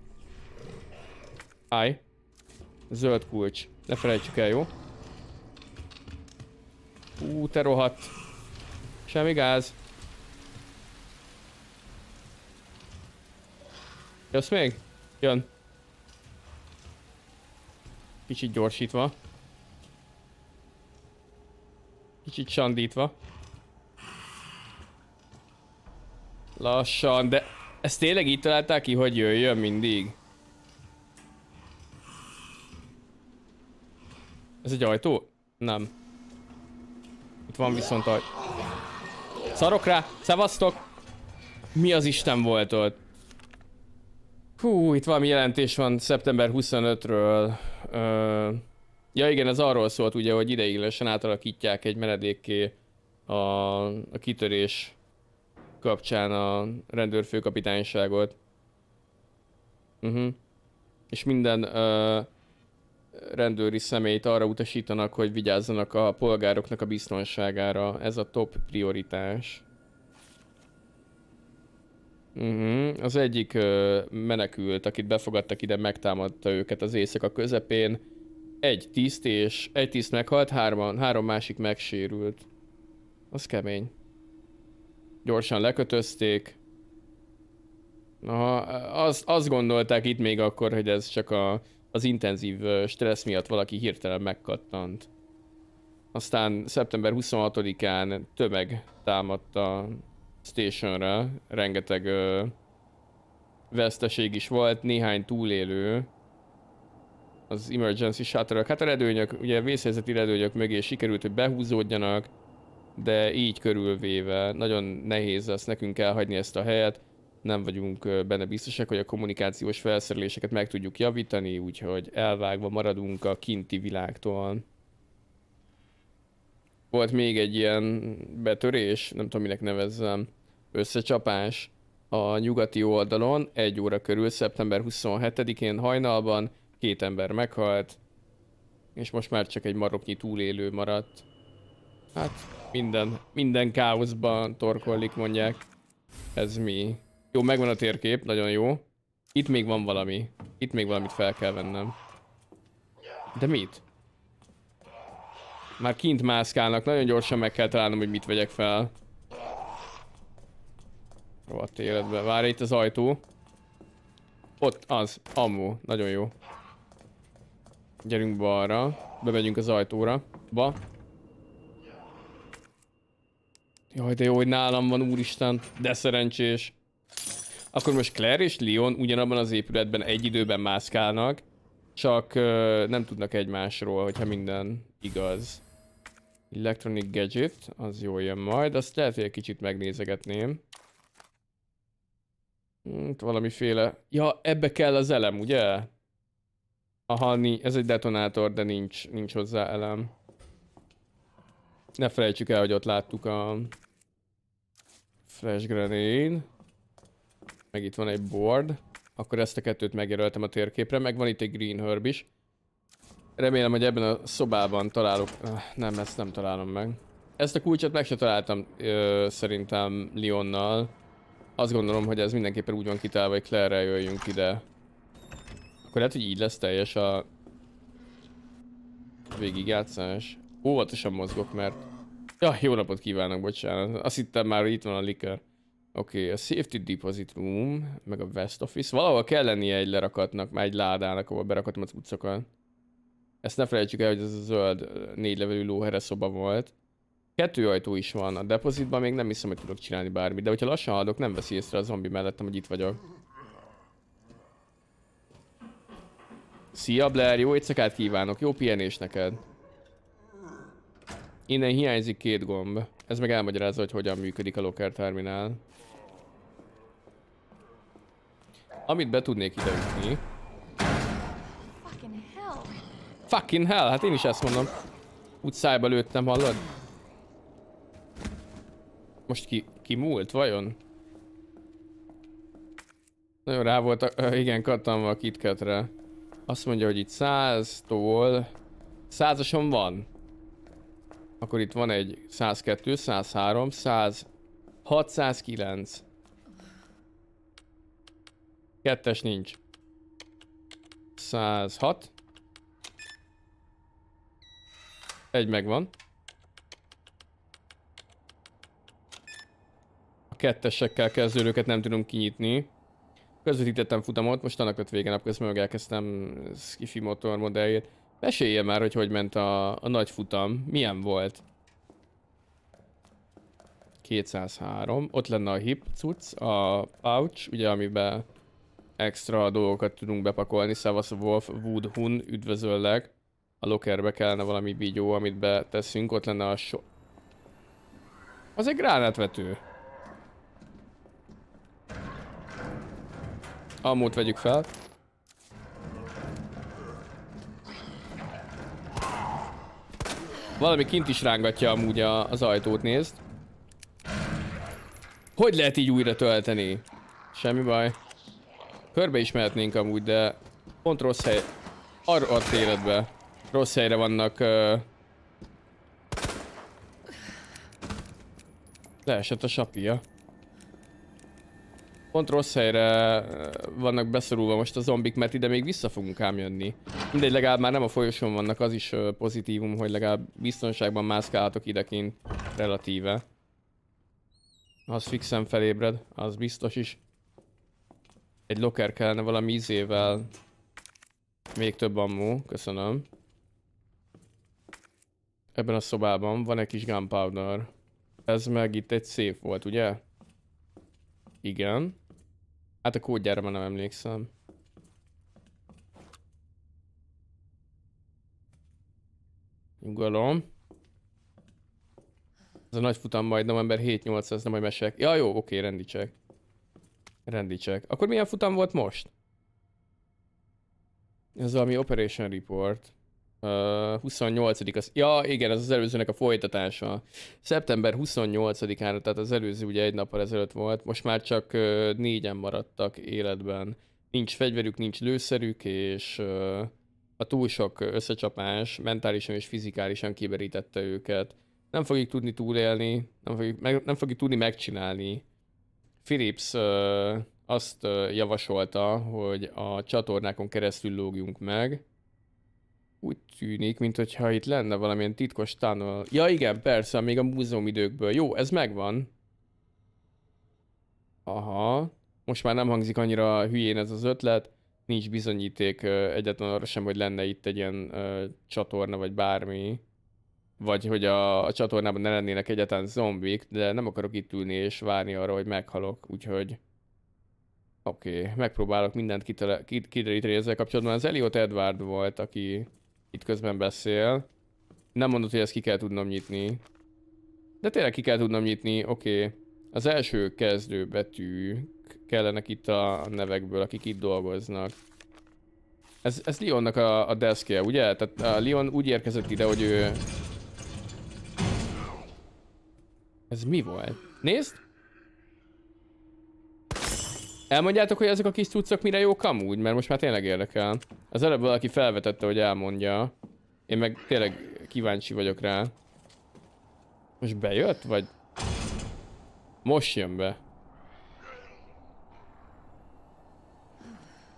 Állj. Zöld kulcs. Ne felejtsük el, jó? Ú, te rohadt. Semmi gáz. Jössz még? Jön. Kicsit gyorsítva. Kicsit sandítva. Lassan, de ezt tényleg így találták ki, hogy jöjjön mindig? Ez egy ajtó? Nem. Itt van viszont ajtó. Szarok rá, szevasztok! Mi az Isten volt ott? Hú, itt valami jelentés van szeptember 25-ről. Ö... Ja igen, ez arról szólt ugye, hogy ideiglenesen átalakítják egy menedékké a, a kitörés kapcsán a rendőrfőkapitányságot. Uh mhm. -huh. És minden ö, rendőri személyt arra utasítanak, hogy vigyázzanak a polgároknak a biztonságára. Ez a top prioritás. Uh-huh. Az egyik ö, menekült, akit befogadtak ide, megtámadta őket az éjszaka közepén. Egy tiszt és egy tiszt meghalt, hárman, három másik megsérült. Az kemény. Gyorsan lekötözték. Aha, az, azt gondolták itt még akkor, hogy ez csak a az intenzív stressz miatt valaki hirtelen megkattant. Aztán szeptember 26-án tömeg támadt a stationra, rengeteg ö, veszteség is volt, néhány túlélő az emergency shuttle Hát a redőnyök, ugye vészhelyzeti redőnyök mögé sikerült, hogy behúzódjanak, de így körülvéve nagyon nehéz lesz nekünk elhagyni ezt a helyet nem vagyunk benne biztosak, hogy a kommunikációs felszereléseket meg tudjuk javítani, úgyhogy elvágva maradunk a kinti világtól. Volt még egy ilyen betörés, nem tudom minek nevezzem, összecsapás a nyugati oldalon, egy óra körül, szeptember 27-én hajnalban, két ember meghalt, és most már csak egy maroknyi túlélő maradt. Hát minden, minden káoszban torkollik, mondják. Ez mi? Jó, megvan a térkép, nagyon jó. Itt még van valami. Itt még valamit fel kell vennem. De mit? Már kint mászkálnak, nagyon gyorsan meg kell találnom, hogy mit vegyek fel. Rohadt életbe. Várj, itt az ajtó. Ott az, ammo. Nagyon jó. Gyerünk balra. Bemegyünk az ajtóra. Ba. Jaj, de jó, hogy nálam van, úristen. De szerencsés. Akkor most Claire és Leon ugyanabban az épületben egy időben mászkálnak, csak uh, nem tudnak egymásról, hogyha minden igaz. Electronic Gadget, az jól jön majd, azt lehet, hogy egy kicsit megnézegetném. Hm, itt valamiféle... Ja, ebbe kell az elem, ugye? Aha, ez egy detonátor, de nincs, nincs hozzá elem. Ne felejtsük el, hogy ott láttuk a... Flash Grenade meg itt van egy board, akkor ezt a kettőt megjelöltem a térképre, meg van itt egy green herb is. Remélem, hogy ebben a szobában találok... Ah, nem, ezt nem találom meg. Ezt a kulcsot meg se találtam ö, szerintem Lionnal. Azt gondolom, hogy ez mindenképpen úgy van kitálva, hogy claire jöjjünk ide. Akkor lehet, hogy így lesz teljes a végigjátszás. Óvatosan mozgok, mert... Ja, jó napot kívánok, bocsánat. Azt hittem már, hogy itt van a liker. Oké, okay, a Safety Deposit Room, meg a West Office. Valahol kell lennie egy lerakatnak, már egy ládának, ahol berakatom az utcokat. Ezt ne felejtjük el, hogy ez a zöld négy levelű lóhere szoba volt. Kettő ajtó is van, a depozitban még nem hiszem, hogy tudok csinálni bármit, de hogyha lassan haladok, nem veszi észre a zombi mellettem, hogy itt vagyok. Szia Blair, jó éjszakát kívánok, jó pihenés neked. Innen hiányzik két gomb. Ez meg elmagyarázza, hogy hogyan működik a Locker Terminál. Amit be tudnék ide ütni. Fucking hell. Fucking hell, hát én is ezt mondom. Utcába lőttem, hallod? Most ki, ki múlt, vajon? Nagyon rá volt, a, igen, kattanva a kitketre. Azt mondja, hogy itt 100-tól... Százason van. Akkor itt van egy 102, 103, 100, 609. Kettes nincs. 106. Egy megvan. A kettesekkel kezdődőket nem tudunk kinyitni. Közvetítettem futamot, most annak öt vége napközben meg elkezdtem Skiffy motor modelljét. Mesélje már, hogy hogy ment a, a nagy futam. Milyen volt? 203. Ott lenne a hip cucc, a pouch, ugye amiben extra dolgokat tudunk bepakolni. Szevasz Wolf Wood Hun, üdvözöllek. A lokerbe kellene valami bígyó, amit beteszünk, ott lenne a so... Az egy gránátvető. Amúgy vegyük fel. Valami kint is rángatja amúgy a, az ajtót, nézd. Hogy lehet így újra tölteni? Semmi baj. Körbe is mehetnénk amúgy, de pont rossz hely. Arra a életbe. Rossz helyre vannak. Uh... Leesett a sapia. Pont rossz helyre vannak beszorulva most a zombik, mert ide még vissza fogunk ám jönni. Mindegy, legalább már nem a folyosón vannak, az is pozitívum, hogy legalább biztonságban mászkálhatok idekint relatíve. Az fixen felébred, az biztos is. Egy locker kellene valami izével. Még több ammó, köszönöm. Ebben a szobában van egy kis gunpowder. Ez meg itt egy szép volt, ugye? Igen. Hát a kódjára már nem emlékszem. Nyugalom. Ez a nagy futam majd november 7-8, ez nem majd mesek. Ja jó, oké, rendítsek. Rendítsek. Akkor milyen futam volt most? Ez valami Operation Report. Uh, 28 az, ja igen, ez az előzőnek a folytatása. Szeptember 28-ára, tehát az előző ugye egy nappal ezelőtt volt, most már csak uh, négyen maradtak életben. Nincs fegyverük, nincs lőszerük, és uh, a túl sok összecsapás mentálisan és fizikálisan kiberítette őket. Nem fogjuk tudni túlélni, nem fogjuk, meg, nem fogjuk tudni megcsinálni Philips azt javasolta, hogy a csatornákon keresztül lógjunk meg. Úgy tűnik, mintha itt lenne valamilyen titkos tunnel. Ja igen, persze, még a múzeum időkből. Jó, ez megvan. Aha. Most már nem hangzik annyira hülyén ez az ötlet. Nincs bizonyíték egyetlen arra sem, hogy lenne itt egy ilyen ö, csatorna, vagy bármi vagy hogy a, a csatornában ne lennének egyetlen zombik, de nem akarok itt ülni és várni arra, hogy meghalok, úgyhogy oké, okay, megpróbálok mindent kideríteni ezzel kapcsolatban. Az Elliot Edward volt, aki itt közben beszél. Nem mondott, hogy ezt ki kell tudnom nyitni. De tényleg ki kell tudnom nyitni, oké. Okay. Az első betűk kellenek itt a nevekből, akik itt dolgoznak. Ez, ez Leonnak a, a deszkje, ugye? Tehát a Leon úgy érkezett ide, hogy ő ez mi volt? Nézd! Elmondjátok, hogy ezek a kis cuccok mire jók amúgy? Mert most már tényleg érdekel. Az előbb valaki felvetette, hogy elmondja. Én meg tényleg kíváncsi vagyok rá. Most bejött, vagy? Most jön be.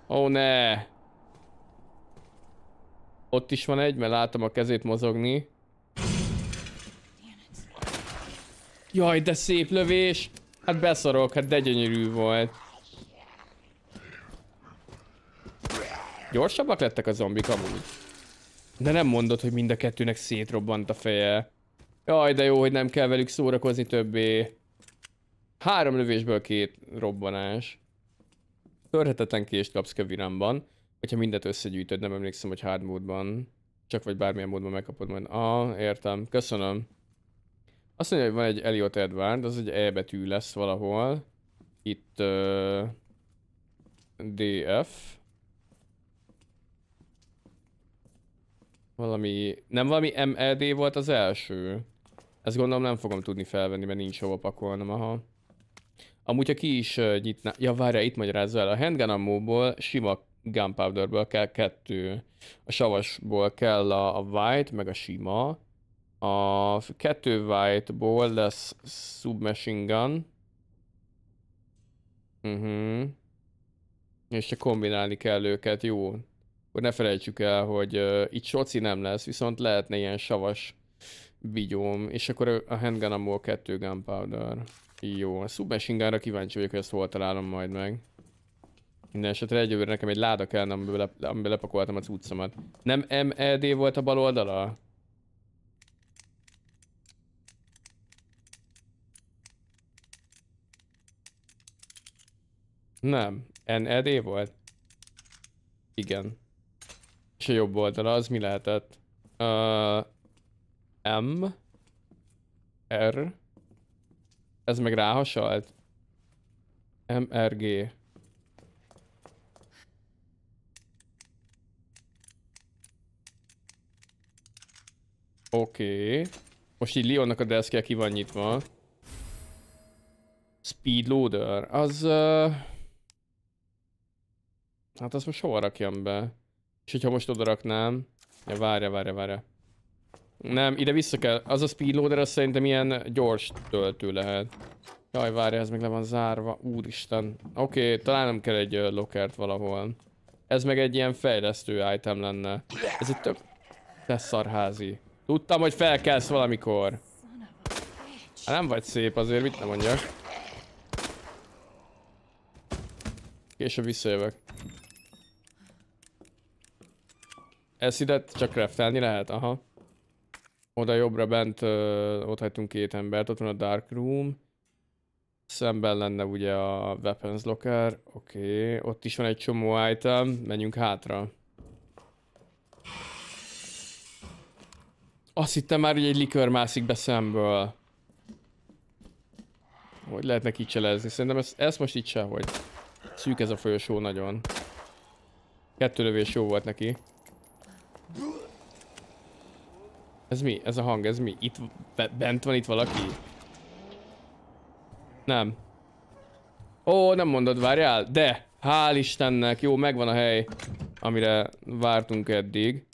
Ó, oh, ne! Ott is van egy, mert látom a kezét mozogni. Jaj, de szép lövés! Hát beszarok, hát de gyönyörű volt. Gyorsabbak lettek a zombik amúgy. De nem mondod, hogy mind a kettőnek szétrobbant a feje. Jaj, de jó, hogy nem kell velük szórakozni többé. Három lövésből két robbanás. Törhetetlen kést kapsz köviramban, hogyha mindet összegyűjtöd, nem emlékszem, hogy hard módban. Csak vagy bármilyen módban megkapod majd. Ah, értem. Köszönöm. Azt mondja, hogy van egy Elliot Edward, az egy E betű lesz valahol. Itt uh, DF. Valami, nem valami MLD e volt az első. Ezt gondolom nem fogom tudni felvenni, mert nincs hova pakolnom, aha. Amúgy, ha ki is uh, nyitná... Ja, várja, itt magyarázza el. A handgun ammo sima gunpowderből kell kettő. A savasból kell a, a white, meg a sima. A kettő white-ból lesz submachine gun. Uh mhm. -huh. És csak kombinálni kell őket, jó. Akkor ne felejtsük el, hogy uh, itt soci nem lesz, viszont lehetne ilyen savas vigyóm. és akkor a handgun amúl kettő gunpowder. Jó, a submachine gunra kíváncsi vagyok, hogy ezt hol találom majd meg. Minden esetre egyőre nekem egy láda kellene, amiben, le, lepakoltam a cuccomat. Nem MED volt a bal oldala? Nem. NED volt? Igen. És a jobb oldala az mi lehetett? Uh, M. R. Ez meg ráhasalt? MRG. Oké. Okay. Most így Leonnak a deszkje ki van nyitva. Speedloader. Az... Uh... Hát azt most hova rakjam be? És hogyha most oda raknám... Ja, várja, várja, várja. Nem, ide vissza kell. Az a speedloader az szerintem ilyen gyors töltő lehet. Jaj, várja, ez meg le van zárva. Úristen. Oké, okay, talán nem kell egy lokert valahol. Ez meg egy ilyen fejlesztő item lenne. Ez itt tök... Te szarházi. Tudtam, hogy felkelsz valamikor. Hát nem vagy szép azért, mit nem mondjak. Később visszajövök. Ezt ide csak craftelni lehet? Aha. Oda jobbra bent ö, ott hagytunk két embert, ott van a Dark Room. Szemben lenne ugye a Weapons Locker, oké, okay. ott is van egy csomó item, menjünk hátra. Azt hittem már, hogy egy likör mászik be szemből. Hogy lehetne kicselezni? Szerintem ezt, ezt most itt sehogy. Szűk ez a folyosó nagyon. Kettő lövés jó volt neki. Ez mi? Ez a hang, ez mi? Itt bent van itt valaki? Nem. Ó, nem mondod, várjál? De! Hál' Istennek, jó, megvan a hely, amire vártunk eddig.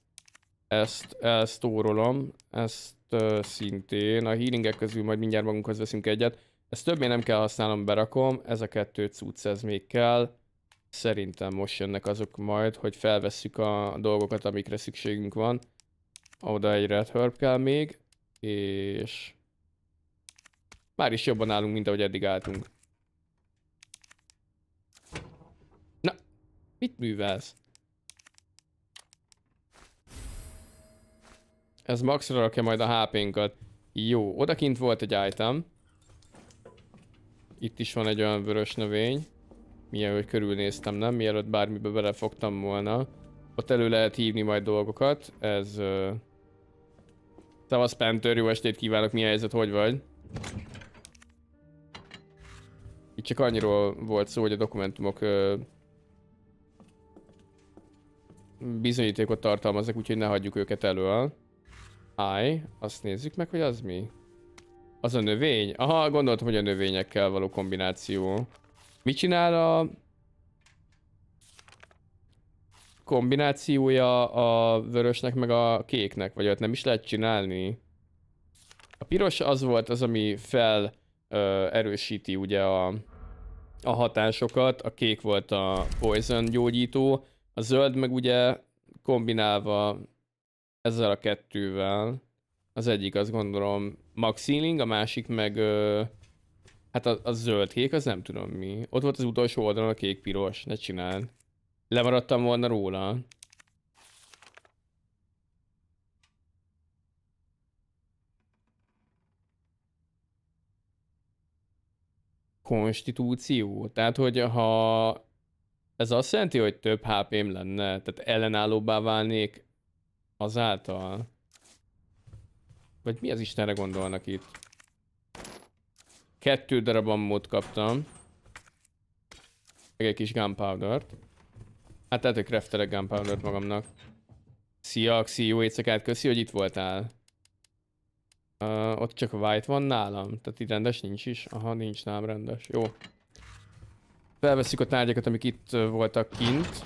Ezt elsztórolom, ezt uh, szintén. A healingek közül majd mindjárt magunkhoz veszünk egyet. Ezt többé nem kell használnom, berakom. Ez a kettő cucc, ez még kell. Szerintem most jönnek azok majd, hogy felvesszük a dolgokat, amikre szükségünk van. Oda egy red herb kell még, és... Már is jobban állunk, mint ahogy eddig álltunk. Na, mit művelsz? Ez maxra rakja majd a HP-nkat. Jó, odakint volt egy item. Itt is van egy olyan vörös növény. hogy körülnéztem, nem? Mielőtt bármibe belefogtam volna. Ott elő lehet hívni majd dolgokat. Ez... Uh Szevasz, Panther, jó estét kívánok, mi a helyzet, hogy vagy? Itt csak annyiról volt szó, hogy a dokumentumok ö, bizonyítékot tartalmaznak, úgyhogy ne hagyjuk őket elől. Áj, azt nézzük meg, hogy az mi. Az a növény? Aha, gondoltam, hogy a növényekkel való kombináció. Mit csinál a kombinációja a vörösnek meg a kéknek, vagy ott nem is lehet csinálni. A piros az volt az, ami fel ö, erősíti ugye a, a hatásokat, a kék volt a poison gyógyító, a zöld meg ugye kombinálva ezzel a kettővel, az egyik azt gondolom max healing, a másik meg ö, hát a, a zöld kék, az nem tudom mi. Ott volt az utolsó oldalon a kék piros, ne csináld. Lemaradtam volna róla. konstitúció. Tehát, hogy ha ez azt jelenti, hogy több HP-m lenne, tehát ellenállóbbá válnék azáltal. Vagy mi az Istenre gondolnak itt? Kettő darab ammót kaptam. Meg egy kis gunpowder-t. Hát tehát, hogy craftelek gunpowder magamnak. Szia, Axi, jó éjszakát, köszi, hogy itt voltál. Uh, ott csak white van nálam, tehát itt rendes nincs is. Aha, nincs nálam rendes, jó. Felveszik a tárgyakat, amik itt voltak kint.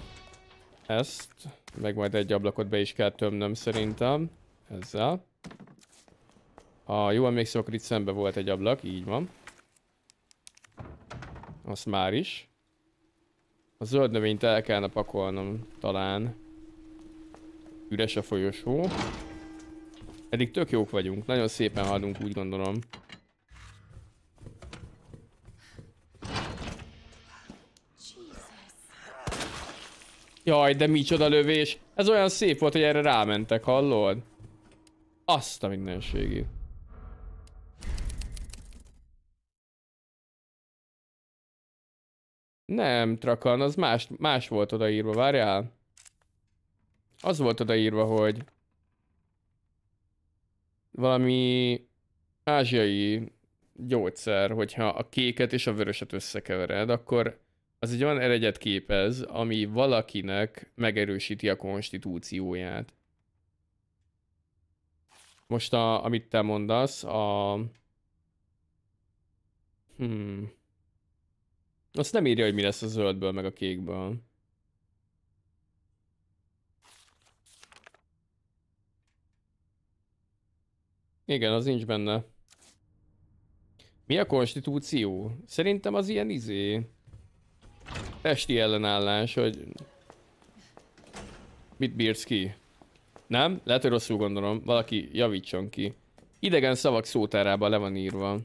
Ezt, meg majd egy ablakot be is kell tömnöm szerintem. Ezzel. Ha jól emlékszem, akkor itt szembe volt egy ablak, így van. Azt már is. A zöld növényt el kellene pakolnom talán. Üres a folyosó. Eddig tök jók vagyunk, nagyon szépen haladunk úgy gondolom. Jaj, de micsoda lövés! Ez olyan szép volt, hogy erre rámentek, hallod? Azt a mindenségét. Nem, Trakan, az más, más volt odaírva, várjál. Az volt odaírva, hogy valami ázsiai gyógyszer, hogyha a kéket és a vöröset összekevered, akkor az egy olyan eregyet képez, ami valakinek megerősíti a konstitúcióját. Most, a, amit te mondasz, a... Hmm... Azt nem írja, hogy mi lesz a zöldből, meg a kékből. Igen, az nincs benne. Mi a konstitúció? Szerintem az ilyen izé... Testi ellenállás, hogy... Mit bírsz ki? Nem? Lehet, hogy rosszul gondolom. Valaki javítson ki. Idegen szavak szótárában le van írva.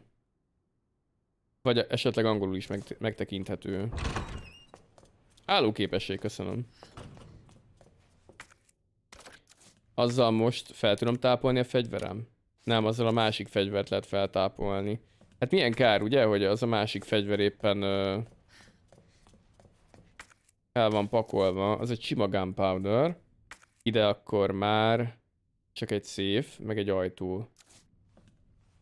Vagy esetleg angolul is megtekinthető. Állóképesség, köszönöm. Azzal most fel tudom tápolni a fegyverem? Nem, azzal a másik fegyvert lehet feltápolni. Hát milyen kár, ugye, hogy az a másik fegyver éppen... Ö, el van pakolva. Az egy sima gunpowder. Ide akkor már csak egy szép, meg egy ajtó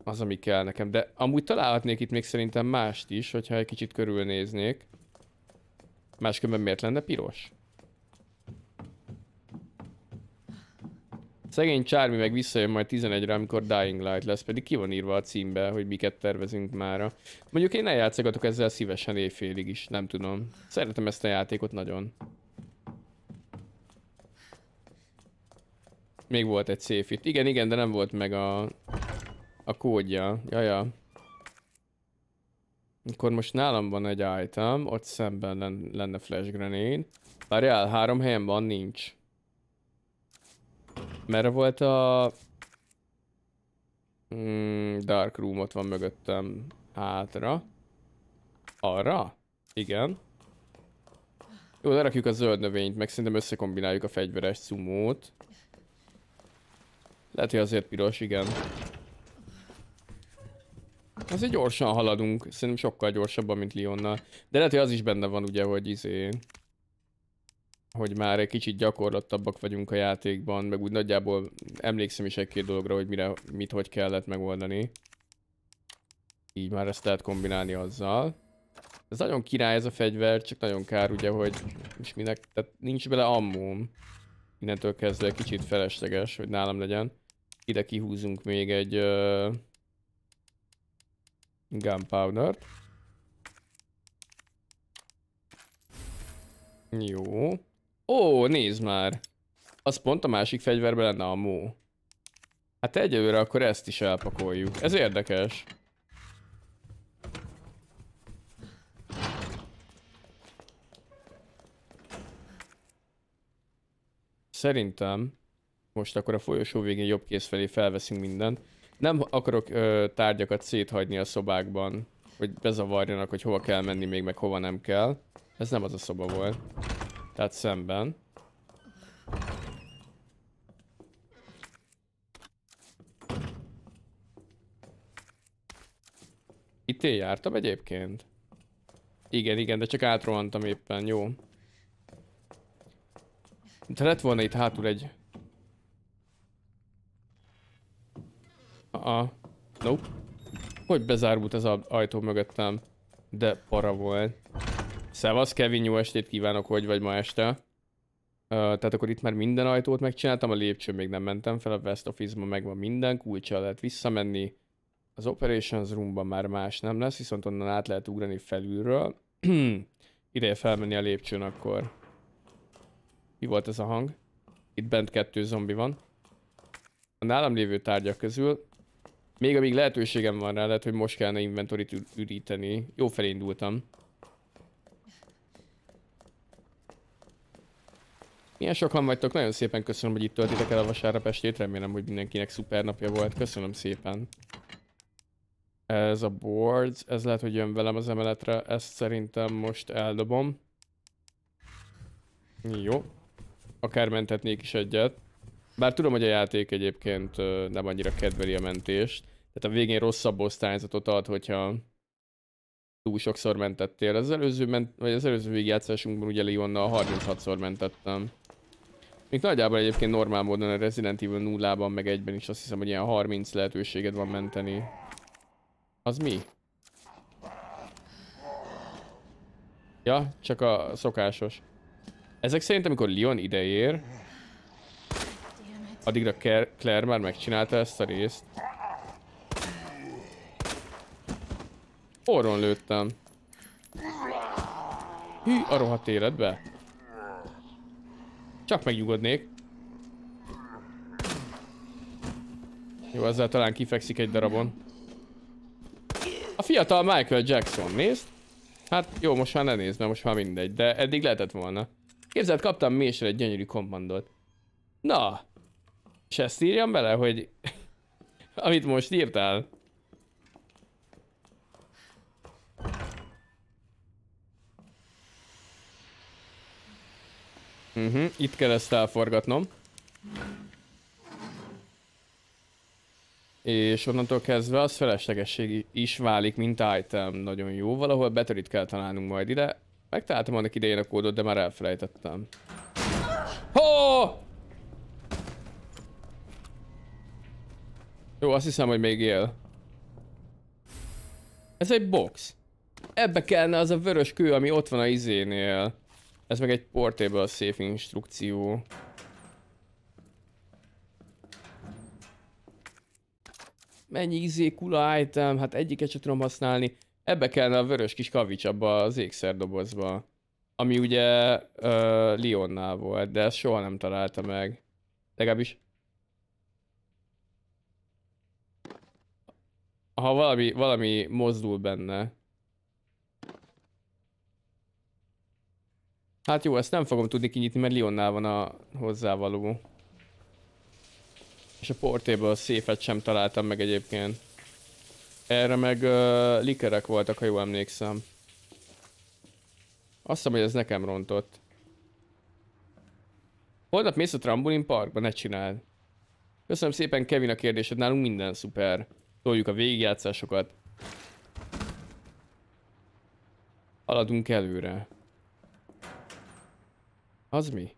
az, ami kell nekem. De amúgy találhatnék itt még szerintem mást is, hogyha egy kicsit körülnéznék. Máskülönben miért lenne piros? Szegény Csármi meg visszajön majd 11-re, amikor Dying Light lesz, pedig ki van írva a címbe, hogy miket tervezünk mára. Mondjuk én eljátszogatok ezzel szívesen éjfélig is, nem tudom. Szeretem ezt a játékot nagyon. Még volt egy szép itt. Igen, igen, de nem volt meg a a kódja, jaja. Akkor most nálam van egy item, ott szemben lenne flash grenade. Várjál, három helyen van, nincs. Merre volt a... Mm, dark room ott van mögöttem hátra. Arra? Igen. Jó, lerakjuk a zöld növényt, meg szerintem összekombináljuk a fegyveres cumót. Lehet, hogy azért piros, igen. Hát azért gyorsan haladunk, szerintem sokkal gyorsabban, mint Lionnal. De lehet, hogy az is benne van ugye, hogy izé, hogy már egy kicsit gyakorlottabbak vagyunk a játékban, meg úgy nagyjából emlékszem is egy-két dologra, hogy mire, mit, hogy kellett megoldani. Így már ezt lehet kombinálni azzal. Ez nagyon király ez a fegyver, csak nagyon kár ugye, hogy és minek, tehát nincs bele ammóm. Innentől kezdve kicsit felesleges, hogy nálam legyen. Ide kihúzunk még egy... Uh Gunpowder. Jó. Ó, nézd már! Az pont a másik fegyverben lenne a mó. Hát egyelőre akkor ezt is elpakoljuk. Ez érdekes. Szerintem most akkor a folyosó végén jobb kéz felé felveszünk mindent. Nem akarok ö, tárgyakat széthagyni a szobákban, hogy bezavarjanak, hogy hova kell menni még, meg hova nem kell. Ez nem az a szoba volt. Tehát szemben. Itt én jártam egyébként? Igen, igen, de csak átrohantam éppen, jó. De lett volna itt hátul egy A, Nope. Hogy bezárult ez az ajtó mögöttem? De para volt. Szevasz Kevin, jó estét kívánok, hogy vagy ma este. Uh, tehát akkor itt már minden ajtót megcsináltam, a lépcsőn még nem mentem fel, a West meg megvan minden, kulcsa lehet visszamenni. Az Operations Roomban már más nem lesz, viszont onnan át lehet ugrani felülről. [CLEARS THROAT] Ideje felmenni a lépcsőn akkor. Mi volt ez a hang? Itt bent kettő zombi van. A nálam lévő tárgyak közül még amíg lehetőségem van rá, lehet, hogy most kellene inventorit üríteni. Jó indultam. Milyen sokan vagytok? Nagyon szépen köszönöm, hogy itt töltitek el a vasárnap estét. Remélem, hogy mindenkinek szuper napja volt. Köszönöm szépen. Ez a board, ez lehet, hogy jön velem az emeletre. Ezt szerintem most eldobom. Jó. Akár mentetnék is egyet. Bár tudom, hogy a játék egyébként nem annyira kedveli a mentést. Tehát a végén rosszabb osztályzatot ad, hogyha túl sokszor mentettél. Az előző, ment, vagy az előző végigjátszásunkban ugye Leonnal 36-szor mentettem. Még nagyjából egyébként normál módon a Resident Evil nullában ban meg egyben is azt hiszem, hogy ilyen 30 lehetőséged van menteni. Az mi? Ja, csak a szokásos. Ezek szerint amikor Leon ideér, Addigra Claire már megcsinálta ezt a részt. Orron lőttem. Hű, a rohadt életbe. Csak megnyugodnék. Jó, ezzel talán kifekszik egy darabon. A fiatal Michael Jackson, nézd? Hát jó, most már ne nézd, mert most már mindegy, de eddig lehetett volna. Képzeld, kaptam mésre egy gyönyörű kommandot. Na, és ezt írjam bele, hogy [LAUGHS] amit most írtál. Uh mhm, -huh, itt kell ezt elforgatnom. És onnantól kezdve az feleslegesség is válik, mint item. Nagyon jó. Valahol betörít kell találnunk majd ide. Megtaláltam annak idején a kódot, de már elfelejtettem. Ho! Oh! Jó, azt hiszem, hogy még él. Ez egy box. Ebbe kellene az a vörös kő, ami ott van a izénél. Ez meg egy portable safe instrukció. Mennyi izé, kula item, hát egyiket sem tudom használni. Ebbe kellene a vörös kis kavics abba az ékszerdobozba. Ami ugye uh, Lionnál volt, de ezt soha nem találta meg. Legalábbis ha valami, valami mozdul benne. Hát jó, ezt nem fogom tudni kinyitni, mert Lionnál van a hozzávaló. És a portéből a széfet sem találtam meg egyébként. Erre meg uh, likerek voltak, ha jól emlékszem. Azt hiszem, hogy ez nekem rontott. Holnap mész a trambulin Parkba, ne csináld. Köszönöm szépen Kevin a kérdésed, nálunk minden szuper toljuk a végigjátszásokat. Haladunk előre. Az mi?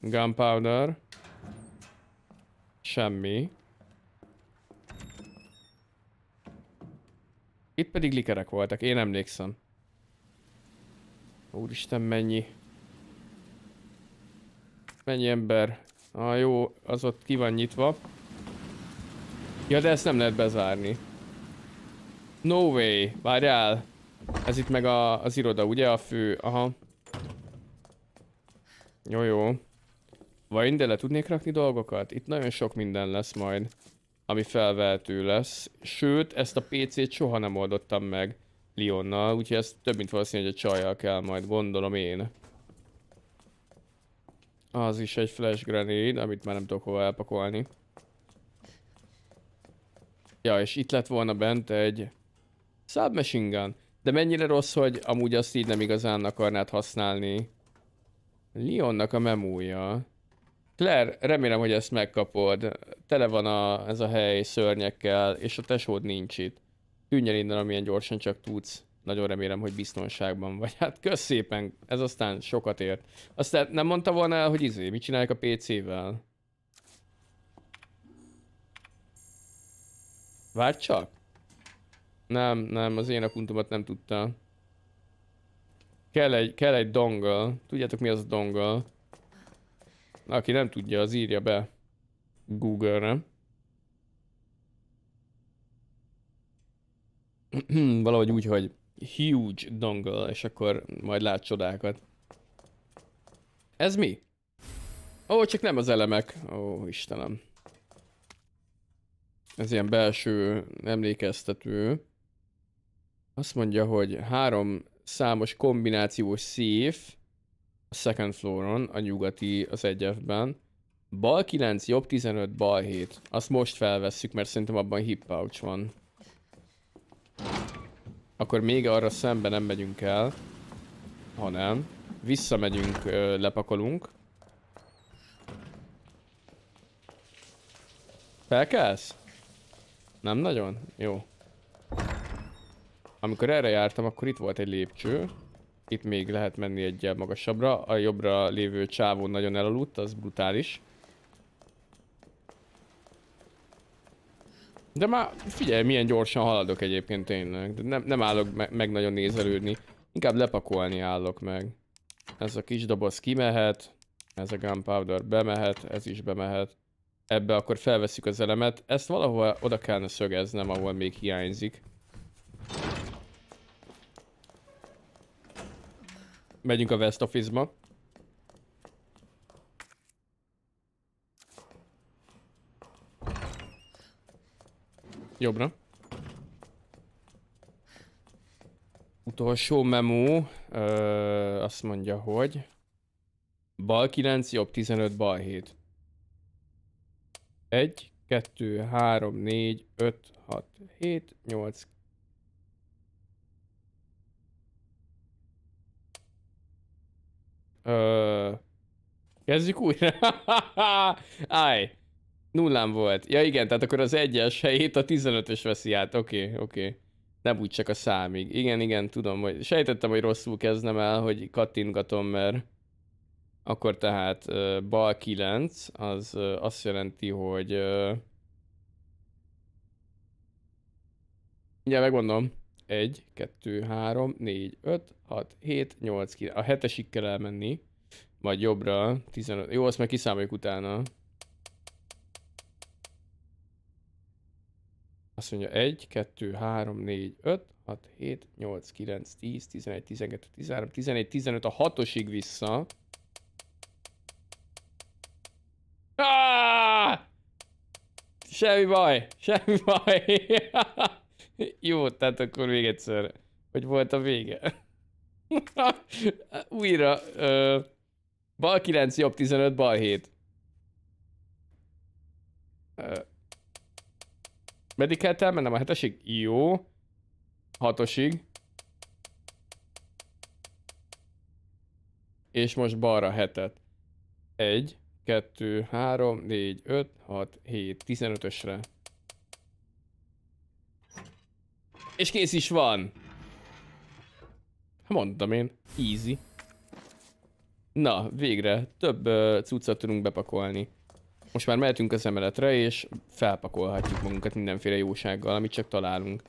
Gunpowder. Semmi. Itt pedig likerek voltak, én emlékszem. Úristen, mennyi. Mennyi ember. Ah, jó, az ott ki van nyitva. Ja, de ezt nem lehet bezárni. No way, várjál. Ez itt meg a, az iroda, ugye? A fő, aha. Jó, jó. Vagy ide le tudnék rakni dolgokat? Itt nagyon sok minden lesz majd, ami felvehető lesz. Sőt, ezt a PC-t soha nem oldottam meg Lionnal, úgyhogy ez több mint valószínű, hogy a csajjal kell majd, gondolom én. Az is egy flash grenade, amit már nem tudok hova elpakolni. Ja, és itt lett volna bent egy submachine gun. De mennyire rossz, hogy amúgy azt így nem igazán akarnád használni. Leonnak a memója. Claire, remélem, hogy ezt megkapod. Tele van a, ez a hely szörnyekkel, és a tesód nincs itt. Tűnj el innen, amilyen gyorsan csak tudsz. Nagyon remélem, hogy biztonságban vagy. [LAUGHS] Hát kösz szépen, ez aztán sokat ért. Aztán nem mondta volna el, hogy izé, mit csinálják a PC-vel? Várj csak. Nem, nem, az én akuntomat nem tudta. Kell egy, kell egy dongle. Tudjátok mi az a dongle? Aki nem tudja, az írja be Google-re. [CLEARS THROAT] Valahogy úgy, hogy huge dongle, és akkor majd lát csodákat. Ez mi? Ó, csak nem az elemek. Ó, Istenem. Ez ilyen belső emlékeztető. Azt mondja, hogy három számos kombinációs szív a second floor-on, a nyugati, az egyefben. Bal 9, jobb 15, bal 7. Azt most felvesszük, mert szerintem abban hip pouch van. Akkor még arra szembe nem megyünk el, hanem visszamegyünk, lepakolunk. Felkelsz? Nem nagyon? Jó. Amikor erre jártam, akkor itt volt egy lépcső. Itt még lehet menni egy magasabbra. A jobbra lévő csávó nagyon elaludt, az brutális. De már figyelj, milyen gyorsan haladok egyébként tényleg. De nem, nem állok me meg nagyon nézelődni. Inkább lepakolni állok meg. Ez a kis doboz kimehet. Ez a gunpowder bemehet, ez is bemehet ebbe akkor felveszik az elemet. Ezt valahol oda kellene szögeznem, ahol még hiányzik. Megyünk a West Office-ba. Jobbra. Utolsó memo, ö, azt mondja, hogy bal 9, jobb 15, bal 7. 1, 2, 3, 4, 5, 6, 7, 8, Ö... Kezdjük újra? [LAUGHS] Állj! Nullám volt. Ja igen, tehát akkor az egyes helyét a 15-ös veszi át. Oké, okay, oké. Okay. Ne úgy csak a számig. Igen, igen, tudom, hogy sejtettem, hogy rosszul kezdem el, hogy kattintgatom, mert akkor tehát uh, bal 9, az uh, azt jelenti, hogy... Uh... Ugye megmondom, 1, 2, 3, 4, 5, 6, 7, 8, 9. A hetesig kell elmenni, majd jobbra, 15. Jó, azt meg kiszámoljuk utána. Azt mondja 1, 2, 3, 4, 5, 6, 7, 8, 9, 10, 11, 12, 13, 14, 15, a hatosig vissza. Ah! Semmi baj, semmi baj. [LAUGHS] Jó, tehát akkor még egyszer. Hogy volt a vége? [LAUGHS] Újra. Ö, bal 9, jobb 15, bal 7. Ö, meddig kell elmennem a hetesig? Jó. Hatosig. És most balra hetet. Egy. 2, 3, 4, 5, 6, 7, 15-ösre. És kész is van! Hát mondtam én, easy. Na, végre, több uh, cuccat tudunk bepakolni. Most már mehetünk az emeletre, és felpakolhatjuk magunkat mindenféle jósággal, amit csak találunk.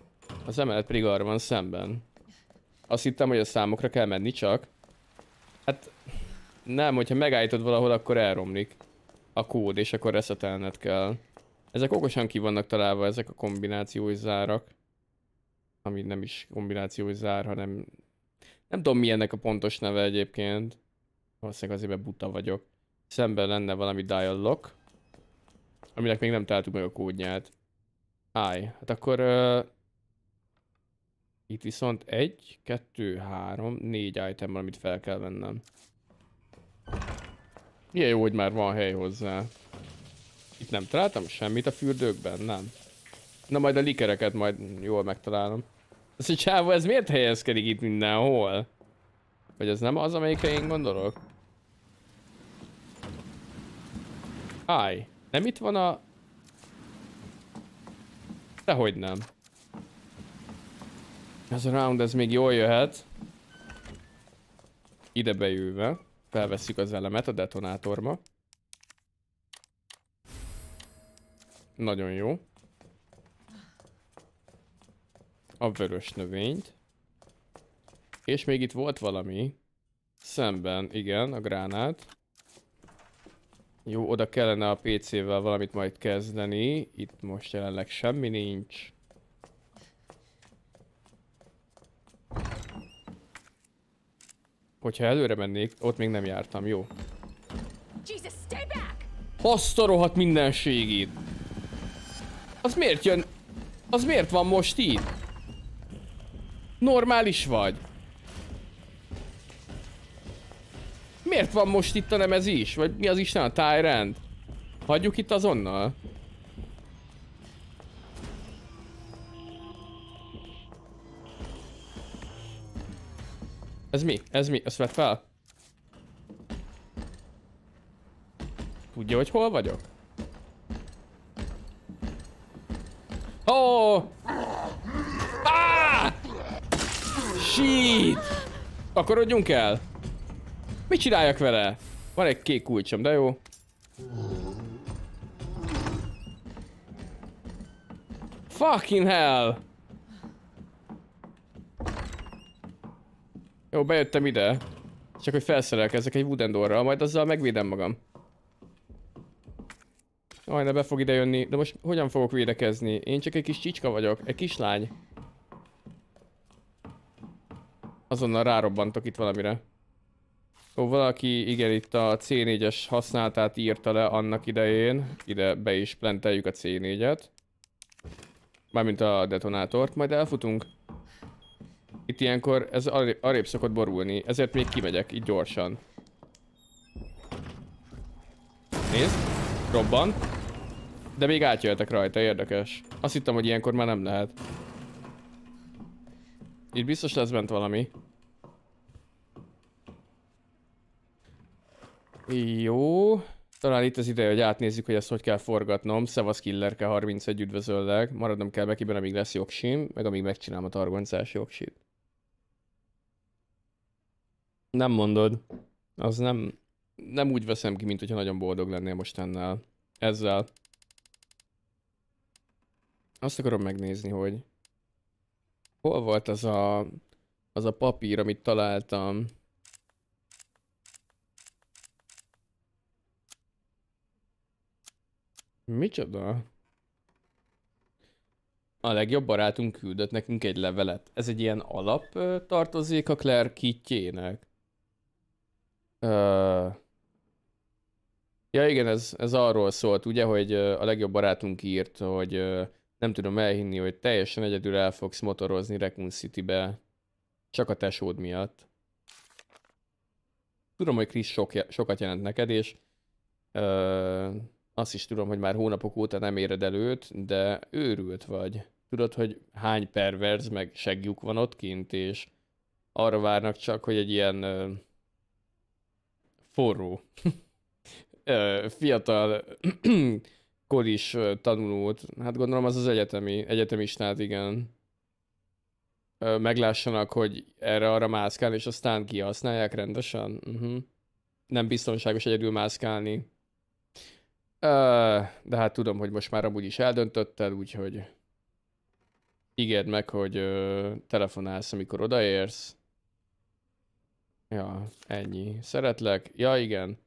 Az emelet pedig arra van szemben. Azt hittem, hogy a számokra kell menni csak. Hát, nem, hogyha megállítod valahol, akkor elromlik a kód, és akkor reszetelned kell. Ezek okosan ki vannak találva, ezek a kombinációi zárak. Ami nem is kombinációi zár, hanem... Nem tudom mi ennek a pontos neve egyébként. Valószínűleg azért, mert buta vagyok. Szemben lenne valami dial lock. Aminek még nem találtuk meg a kódját. Állj, hát akkor... Uh... Itt viszont egy, kettő, három, négy item amit fel kell vennem. Milyen jó, hogy már van hely hozzá. Itt nem találtam semmit a fürdőkben, nem? Na majd a likereket majd jól megtalálom. Ez hogy csávó, ez miért helyezkedik itt mindenhol? Vagy ez nem az, amelyikre én gondolok? Áj, Nem itt van a... Dehogy nem. Ez a round, ez még jól jöhet. Ide bejöve felveszik az elemet a detonátorba. Nagyon jó. A vörös növényt. És még itt volt valami. Szemben, igen, a gránát. Jó, oda kellene a PC-vel valamit majd kezdeni. Itt most jelenleg semmi nincs. Hogyha előre mennék, ott még nem jártam, jó. Azt mindenségét! Az miért jön? Az miért van most itt? Normális vagy? Miért van most itt a nem ez is? Vagy mi az Isten a Tyrant? Hagyjuk itt azonnal? Ez mi? Ez mi? Ezt vett fel? Tudja, hogy hol vagyok? Ó! Oh! Ah! Shit! Akkor adjunk el! Mit csináljak vele? Van egy kék kulcsom, de jó. Fucking hell! Jó, bejöttem ide. Csak hogy felszerelkezzek egy wooden doorral, majd azzal megvédem magam. ne be fog ide jönni, de most hogyan fogok védekezni? Én csak egy kis csicska vagyok, egy kislány. Azonnal rárobbantok itt valamire. Ó, valaki igen itt a C4-es használatát írta le annak idején. Ide be is plenteljük a C4-et. Mármint a detonátort, majd elfutunk. Itt ilyenkor ez arrébb, szokott borulni, ezért még kimegyek így gyorsan. Nézd, robban. De még átjöhetek rajta, érdekes. Azt hittem, hogy ilyenkor már nem lehet. Itt biztos lesz bent valami. Jó. Talán itt az ideje, hogy átnézzük, hogy ezt hogy kell forgatnom. Szevasz Killerke 31, üdvözöllek. Maradnom kell Bekiben, amíg lesz jogsim, meg amíg megcsinálom a targoncás jogsit. Nem mondod. Az nem, nem úgy veszem ki, mint hogyha nagyon boldog lennél most ennel. Ezzel. Azt akarom megnézni, hogy hol volt az a, az a papír, amit találtam. Micsoda? A legjobb barátunk küldött nekünk egy levelet. Ez egy ilyen alap tartozék a Claire kitjének. Uh, ja igen, ez, ez arról szólt, ugye, hogy a legjobb barátunk írt, hogy nem tudom elhinni, hogy teljesen egyedül el fogsz motorozni Raccoon City-be, csak a tesód miatt. Tudom, hogy Krisz sok, sokat jelent neked, és uh, azt is tudom, hogy már hónapok óta nem éred előtt, de őrült vagy. Tudod, hogy hány perverz, meg segjuk van ott kint, és arra várnak csak, hogy egy ilyen forró fiatal [CLEARS THROAT] koris tanulót, hát gondolom az az egyetemi, egyetemistát, igen, meglássanak, hogy erre arra mászkál, és aztán kihasználják rendesen. Uh-huh. Nem biztonságos egyedül mászkálni. Uh, de hát tudom, hogy most már amúgy is eldöntötted, úgyhogy ígérd meg, hogy uh, telefonálsz, amikor odaérsz. Ja, ennyi. Szeretlek. Ja, igen.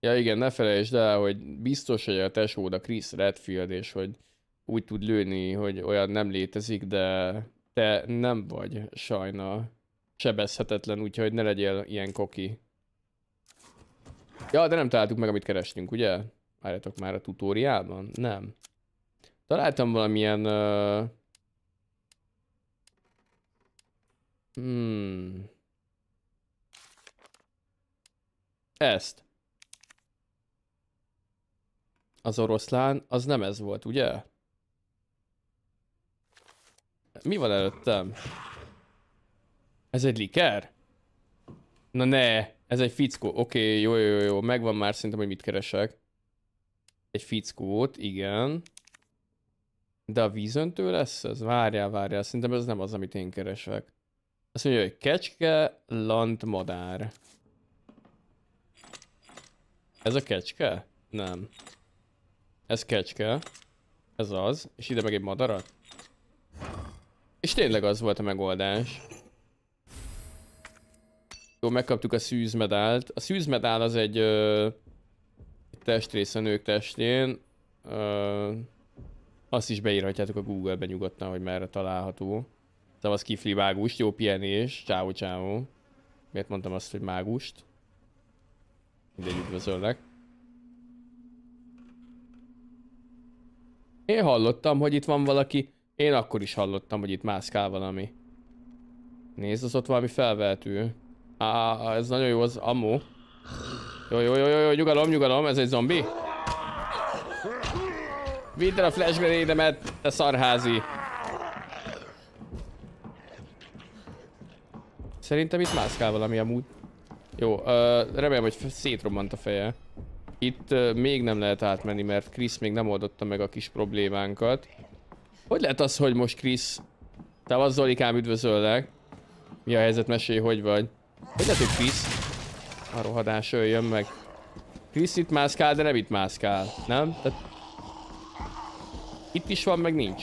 Ja, igen, ne felejtsd el, hogy biztos, hogy a tesód a Chris Redfield, és hogy úgy tud lőni, hogy olyan nem létezik, de te nem vagy sajna sebezhetetlen, úgyhogy ne legyél ilyen koki. Ja, de nem találtuk meg, amit kerestünk, ugye? Várjátok már a tutóriában? Nem. Találtam valamilyen... Uh Hmm. Ezt. Az oroszlán, az nem ez volt, ugye? Mi van előttem? Ez egy liker? Na ne, ez egy fickó. Oké, okay, jó, jó, jó, megvan már szerintem, hogy mit keresek. Egy fickót, igen. De a vízöntő lesz ez? Várjál, várjál, szerintem ez nem az, amit én keresek. Azt mondja, hogy kecske, landmadár. Ez a kecske? Nem. Ez kecske. Ez az. És ide meg egy madarat. És tényleg az volt a megoldás. Jó, megkaptuk a szűzmedált. A szűzmedál az egy ö, testrész a nők testén. Ö, azt is beírhatjátok a Google-be nyugodtan, hogy merre található. Szóval az kifli mágust, jó pihenés, csáó csáó. Miért mondtam azt, hogy mágust? Mindegy, üdvözöllek. Én hallottam, hogy itt van valaki. Én akkor is hallottam, hogy itt mászkál valami. Nézd, az ott valami felvehető. Á, ez nagyon jó, az amú. Jó, jó, jó, jó, jó, nyugalom, nyugalom, ez egy zombi. Vidd el a flash grenade-emet, te szarházi. Szerintem itt mászkál valami amúgy. Jó, uh, remélem, hogy szétrobbant a feje. Itt uh, még nem lehet átmenni, mert Krisz még nem oldotta meg a kis problémánkat. Hogy lehet az, hogy most Krisz... az Zolikám, üdvözöllek. Mi a helyzet? Mesélj, hogy vagy. Hogy lehet, hogy Krisz? A rohadás jön meg. Krisz itt mászkál, de nem itt mászkál. Nem? Tehát... Itt is van, meg nincs.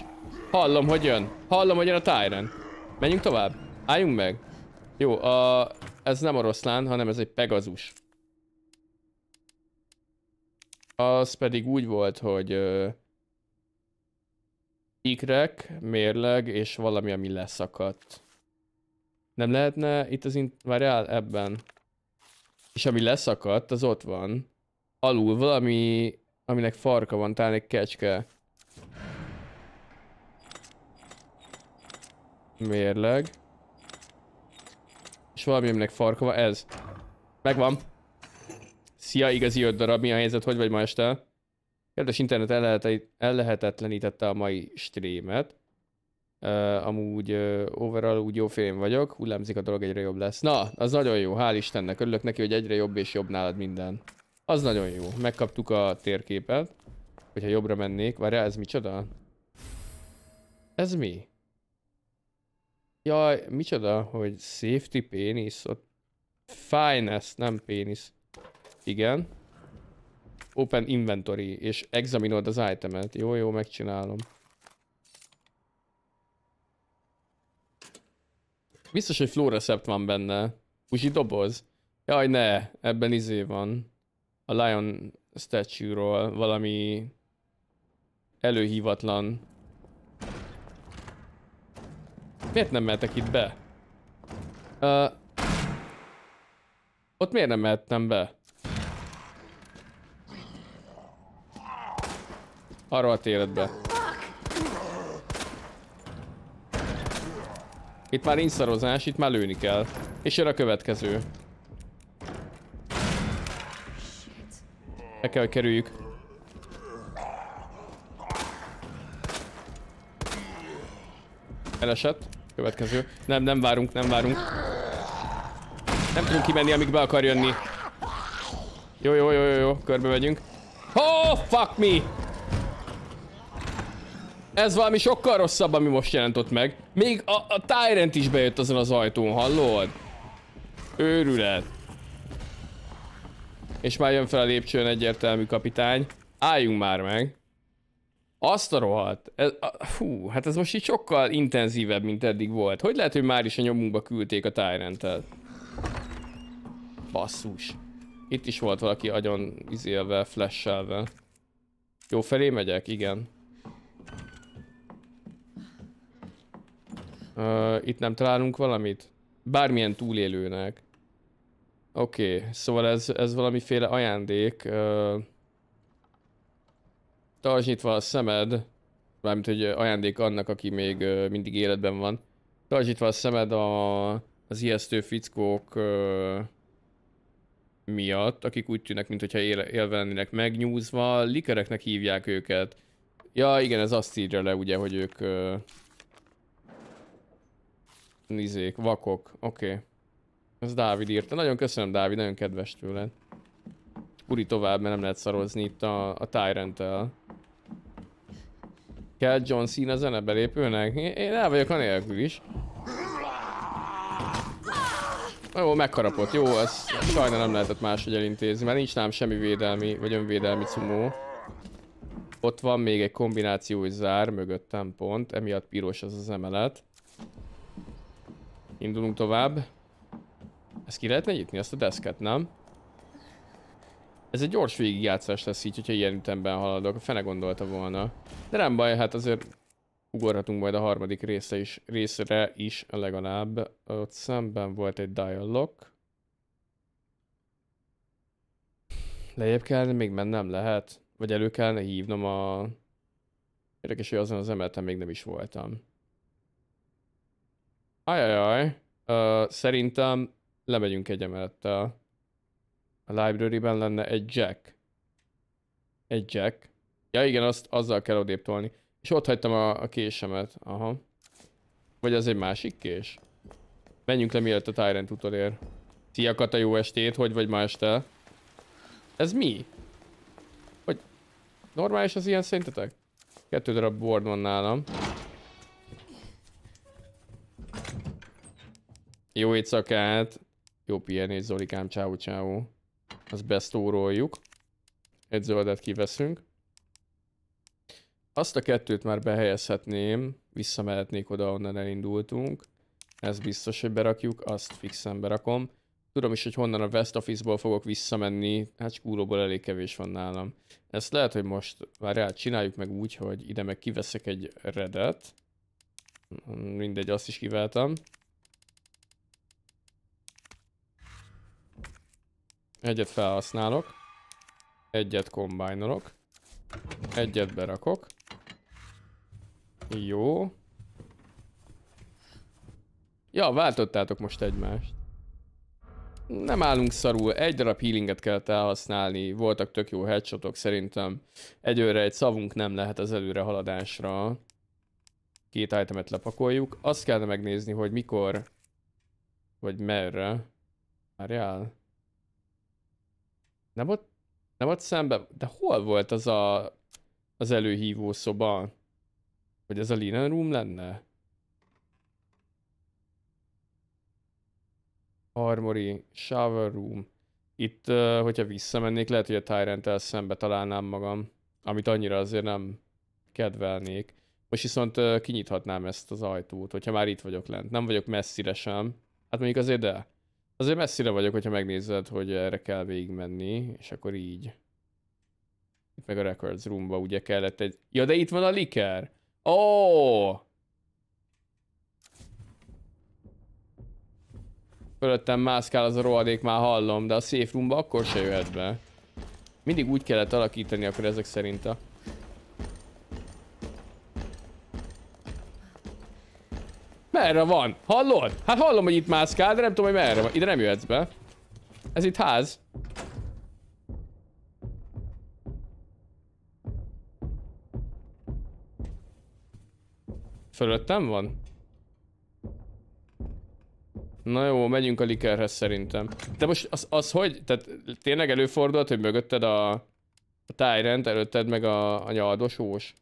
Hallom, hogy jön. Hallom, hogy jön a Tyrant. Menjünk tovább. Álljunk meg. Jó, a, ez nem oroszlán, hanem ez egy pegazus. Az pedig úgy volt, hogy y ikrek, mérleg és valami, ami leszakadt. Nem lehetne itt az... Int Várjál, ebben. És ami leszakadt, az ott van. Alul valami, aminek farka van, talán egy kecske. Mérleg. És valami, aminek farka van. Ez. Megvan. Szia, igazi öt darab. Mi a helyzet? Hogy vagy ma este? Kedves internet ellehetetlenítette a mai streamet. Uh, amúgy uh, overall úgy jó fém vagyok, hullámzik a dolog, egyre jobb lesz. Na, az nagyon jó, hál' Istennek, örülök neki, hogy egyre jobb és jobb nálad minden. Az nagyon jó, megkaptuk a térképet, hogyha jobbra mennék. Várjál, ez micsoda? Ez mi? Jaj, micsoda, hogy safety pénisz, ott finest nem pénisz. Igen. Open inventory, és examinold az itemet. Jó, jó, megcsinálom. Biztos, hogy fluorecept van benne. Uzi doboz. Jaj, ne, ebben izé van. A Lion statue-ról valami előhívatlan miért nem mehetek itt be? Uh, ott miért nem mehettem be? Arról a téredbe. Itt már nincs szarozás, itt már lőni kell. És jön a következő. Le kell, hogy kerüljük. Elesett. Következő. Nem, nem várunk, nem várunk. Nem tudunk kimenni, amíg be akar jönni. Jó, jó, jó, jó, jó, körbe megyünk. Oh, fuck me! Ez valami sokkal rosszabb, ami most jelentott meg. Még a, a Tyrant is bejött azon az ajtón, hallod? Őrület. És már jön fel a lépcsőn egyértelmű kapitány. Álljunk már meg. Azt a rohadt. Ez, a, hú, hát ez most így sokkal intenzívebb, mint eddig volt. Hogy lehet, hogy már is a nyomunkba küldték a Tyrant-tel? Basszus. Itt is volt valaki agyon izélve, flash-elve. Jó felé megyek? Igen. Uh, itt nem találunk valamit? Bármilyen túlélőnek. Oké, okay, szóval ez, ez valamiféle ajándék. Uh, tartsd nyitva a szemed, mármint hogy ajándék annak, aki még mindig életben van, tartsd nyitva a szemed a, az ijesztő fickók ö, miatt, akik úgy tűnnek, mintha él, élve lennének megnyúzva, likereknek hívják őket. Ja, igen, ez azt írja le ugye, hogy ők... Ö, nizék, vakok, oké. Okay. Ez Dávid írta. Nagyon köszönöm, Dávid, nagyon kedves tőled. Uri tovább, mert nem lehet szarozni itt a, a Tyrant-tel. Kell John Cena belépőnek? Én el vagyok anélkül is. Jó, megkarapott. Jó, az sajna nem lehetett máshogy elintézni, mert nincs nálam semmi védelmi, vagy önvédelmi cumó. Ott van még egy kombinációs zár mögöttem pont, emiatt piros az az emelet. Indulunk tovább. Ezt ki lehetne nyitni, azt a deszket, nem? Ez egy gyors végigjátszás lesz így, hogyha ilyen ütemben haladok. A fene gondolta volna. De nem baj, hát azért ugorhatunk majd a harmadik része is, részre is legalább. Ott szemben volt egy dialog. Lejjebb kellene még mennem lehet? Vagy elő kellene hívnom a... Érdekes, hogy azon az emeleten még nem is voltam. Ajajaj. Uh, szerintem lemegyünk egy emelettel. A library-ben lenne egy jack. Egy jack. Ja igen, azt, azzal kell odébb tolni. És ott hagytam a, a késemet. Aha. Vagy az egy másik kés? Menjünk le mielőtt a Tyrant utolér. Szia Kata, jó estét, hogy vagy ma este? Ez mi? Hogy normális az ilyen szerintetek? Kettő darab board van nálam. Jó éjszakát! Jó pihenés, Zolikám, csáó, csáó. Azt besztóroljuk. Egy zöldet kiveszünk. Azt a kettőt már behelyezhetném, visszamehetnék oda, onnan elindultunk. Ez biztos, hogy berakjuk, azt fixen berakom. Tudom is, hogy honnan a West Office-ból fogok visszamenni, hát skúróból elég kevés van nálam. Ezt lehet, hogy most, várjál, csináljuk meg úgy, hogy ide meg kiveszek egy redet. Mindegy, azt is kiváltam. Egyet felhasználok. Egyet kombájnolok. Egyet berakok. Jó. Ja, váltottátok most egymást. Nem állunk szarul, egy darab healinget kellett elhasználni, voltak tök jó headshotok szerintem. Egyőre egy szavunk nem lehet az előre haladásra. Két itemet lepakoljuk. Azt kellene megnézni, hogy mikor, vagy merre. Várjál. Nem volt, nem volt szembe? De hol volt az a, az előhívó szoba? Hogy ez a linen room lenne? Armory, shower room. Itt, hogyha visszamennék, lehet, hogy a tyrant szembe találnám magam, amit annyira azért nem kedvelnék. Most viszont kinyithatnám ezt az ajtót, hogyha már itt vagyok lent. Nem vagyok messzire sem. Hát mondjuk azért de. Azért messzire vagyok, hogyha megnézed, hogy erre kell végigmenni, és akkor így. Itt meg a Records Roomba ugye kellett egy... Ja, de itt van a liker! Ó! Oh! Fölöttem mászkál az a rohadék, már hallom, de a safe roomba akkor se jöhet be. Mindig úgy kellett alakítani akkor ezek szerint a... Merre van? Hallod? Hát hallom, hogy itt mászkál, de nem tudom, hogy merre van. Ide nem jöhetsz be. Ez itt ház. Fölöttem van? Na jó, megyünk a likerhez szerintem. De most az, az hogy? Tehát tényleg előfordult, hogy mögötted a, a tájrend, előtted meg a, a nyaldosós?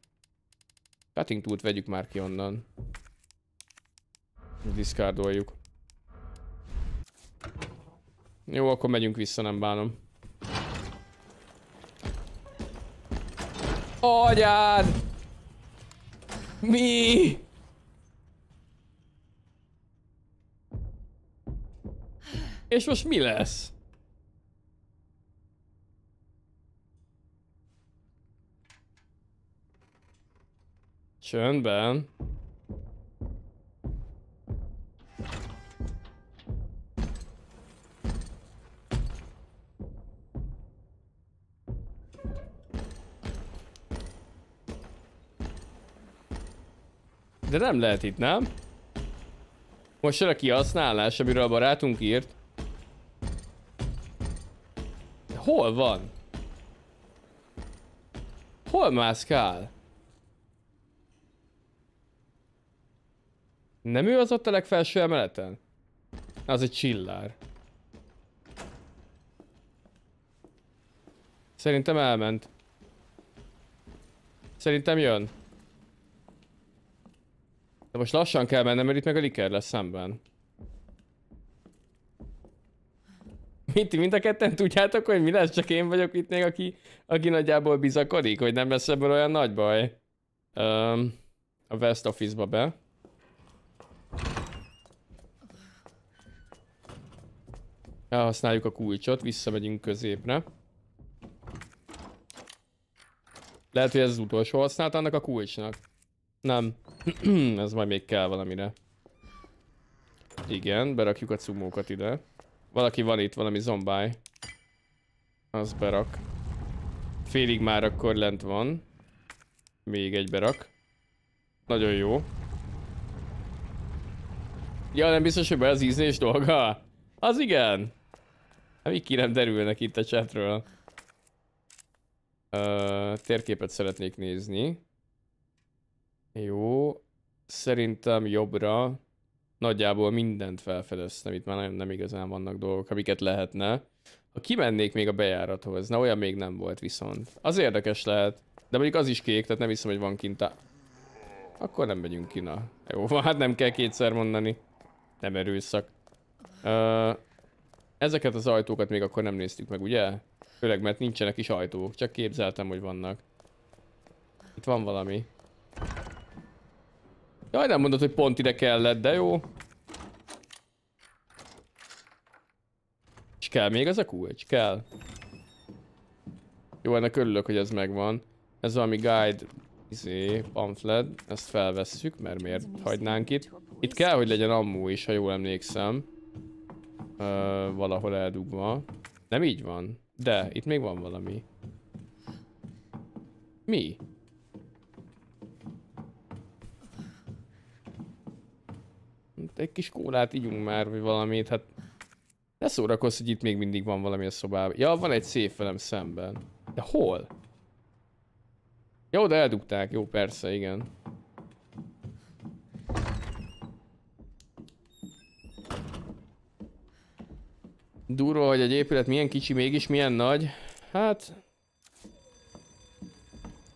Cutting tool vegyük már ki onnan. Diszkárdoljuk. Jó, akkor megyünk vissza, nem bánom. Agyád! Mi? És most mi lesz? Csöndben. De nem lehet itt, nem? Most jön a kihasználás, amiről a barátunk írt. De hol van? Hol mászkál? Nem ő az ott a legfelső emeleten? Az egy csillár. Szerintem elment. Szerintem jön. De most lassan kell mennem, mert itt meg a liker lesz szemben. Mint, mind a ketten tudjátok, hogy mi lesz, csak én vagyok itt még, aki, aki nagyjából bizakodik, hogy nem lesz ebből olyan nagy baj. Um, a West Office-ba be. Elhasználjuk a kulcsot, visszamegyünk középre. Lehet, hogy ez az utolsó használt annak a kulcsnak. Nem. [CLEARS THROAT] Ez majd még kell valamire. Igen, berakjuk a cumókat ide. Valaki van itt, valami zombáj. Az berak. Félig már akkor lent van. Még egy berak. Nagyon jó. Ja, nem biztos, hogy be az ízlés dolga? Az igen! Hát mi ki nem derülnek itt a csetről? Uh, térképet szeretnék nézni. Jó. Szerintem jobbra nagyjából mindent felfedeztem. Itt már nagyon nem igazán vannak dolgok, amiket lehetne. Ha kimennék még a bejárathoz, na olyan még nem volt viszont. Az érdekes lehet. De mondjuk az is kék, tehát nem hiszem, hogy van kint a... Akkor nem megyünk ki, na. Jó, [LAUGHS] hát nem kell kétszer mondani. Nem erőszak. Ö, ezeket az ajtókat még akkor nem néztük meg, ugye? Főleg, mert nincsenek is ajtók, csak képzeltem, hogy vannak. Itt van valami. Jaj, nem mondod, hogy pont ide kellett, de jó. És kell még ez a kulcs? Kell. Jó, ennek örülök, hogy ez megvan. Ez valami guide, izé, pamphlet. Ezt felvesszük, mert miért hagynánk itt. Itt kell, hogy legyen ammú is, ha jól emlékszem. Ö, valahol eldugva. Nem így van. De, itt még van valami. Mi? egy kis kólát ígyunk már, vagy valamit, hát ne szórakozz, hogy itt még mindig van valami a szobában. Ja, van egy szép velem szemben. De hol? Jó, de eldugták. Jó, persze, igen. Durva, hogy egy épület milyen kicsi, mégis milyen nagy. Hát...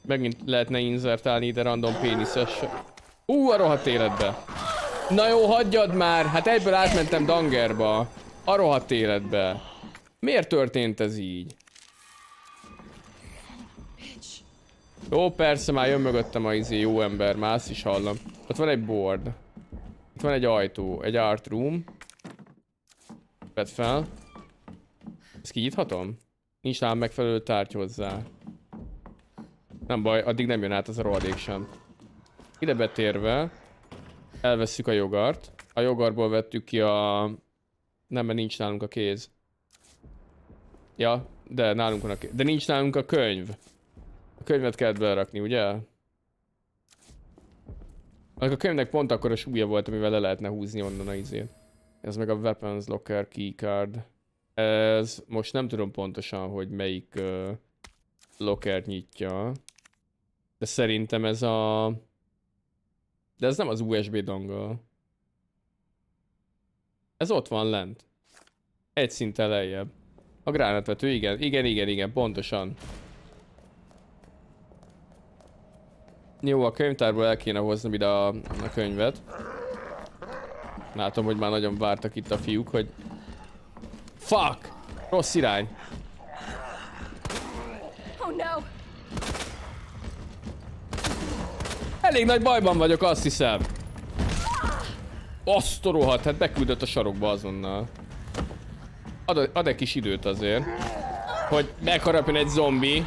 Megint lehetne inzertálni ide random péniszes. Ú, a rohadt életbe! Na jó, hagyjad már! Hát egyből átmentem Dangerba. A rohadt életbe. Miért történt ez így? Jó, persze, már jön mögöttem a izé jó ember, már azt is hallom. Ott van egy board. Itt van egy ajtó, egy art room. Vedd fel. Ezt kinyithatom? Nincs nálam megfelelő tárgy hozzá. Nem baj, addig nem jön át az a rohadék sem. Ide betérve, Elveszük a jogart. A jogarból vettük ki a... Nem, mert nincs nálunk a kéz. Ja, de nálunk van a kéz. De nincs nálunk a könyv. A könyvet kellett belerakni, ugye? Annak a könyvnek pont akkor a súlya volt, amivel le lehetne húzni onnan a izén. Ez meg a Weapons Locker Keycard. Ez most nem tudom pontosan, hogy melyik uh, locker nyitja. De szerintem ez a... De ez nem az USB dongle. Ez ott van lent. Egy szinten lejjebb. A gránátvető, igen, igen, igen, igen, pontosan. Jó, a könyvtárból el kéne hoznom ide a, a könyvet. Látom, hogy már nagyon vártak itt a fiúk, hogy... Fuck! Rossz irány. elég nagy bajban vagyok, azt hiszem. Azt rohadt, hát beküldött a sarokba azonnal. Ad, ad egy kis időt azért. Hogy megharapjon egy zombi.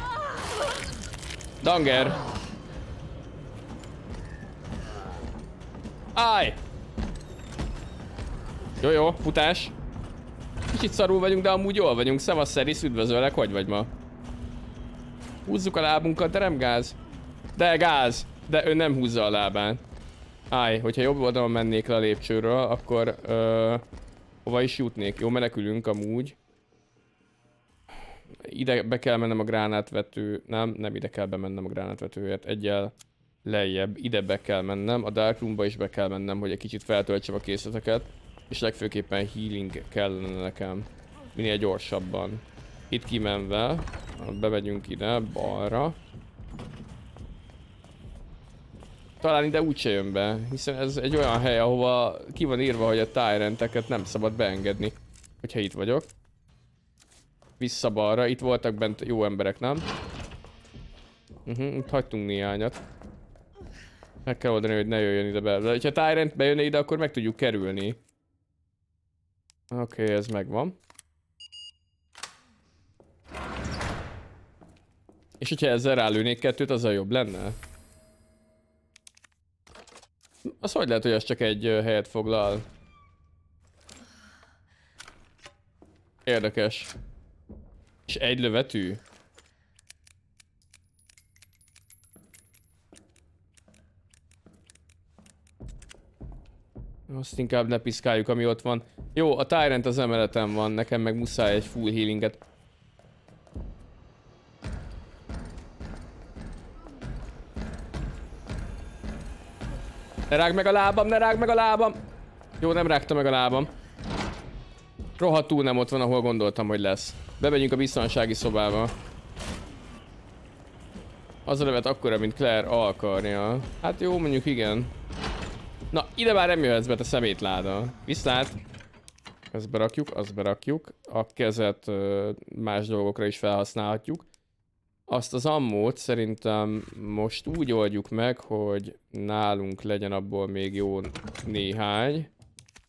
Danger. Állj! Jó, jó, futás. Kicsit szarul vagyunk, de amúgy jól vagyunk. Szevasz, Szeris, üdvözöllek, hogy vagy ma? Húzzuk a lábunkat, de nem gáz. De gáz! De ő nem húzza a lábán. Állj, hogyha jobb oldalon mennék le a lépcsőről, akkor ö, hova is jutnék. Jó, menekülünk amúgy. Ide be kell mennem a gránátvető... Nem, nem ide kell bemennem a gránátvetőért. Egyel lejjebb. Ide be kell mennem. A roomba is be kell mennem, hogy egy kicsit feltöltsem a készleteket. És legfőképpen healing kellene nekem. Minél gyorsabban. Itt kimenve, bevegyünk ide, balra talán ide úgyse jön be, hiszen ez egy olyan hely, ahova ki van írva, hogy a tájrenteket nem szabad beengedni. Hogyha itt vagyok. Vissza balra, itt voltak bent jó emberek, nem? Uh mhm, -huh, itt hagytunk néhányat. Meg kell oldani, hogy ne jöjjön ide be. De ha Tyrant bejönne ide, akkor meg tudjuk kerülni. Oké, okay, ez megvan. És hogyha ezzel rálőnék kettőt, az a jobb lenne? Az hogy lehet, hogy az csak egy helyet foglal? Érdekes. És egy lövetű? Azt inkább ne piszkáljuk, ami ott van. Jó, a Tyrant az emeletem van, nekem meg muszáj egy full healinget. Ne rágd meg a lábam, ne rágd meg a lábam! Jó, nem rágta meg a lábam. Rohadtul nem ott van, ahol gondoltam, hogy lesz. Bemegyünk a biztonsági szobába. Az a levet akkora, mint Claire alkarja. Hát jó, mondjuk igen. Na, ide már nem jöhetsz be, te szemétláda. Viszlát! Ezt berakjuk, azt berakjuk. A kezet más dolgokra is felhasználhatjuk. Azt az ammót szerintem most úgy oldjuk meg, hogy nálunk legyen abból még jó néhány.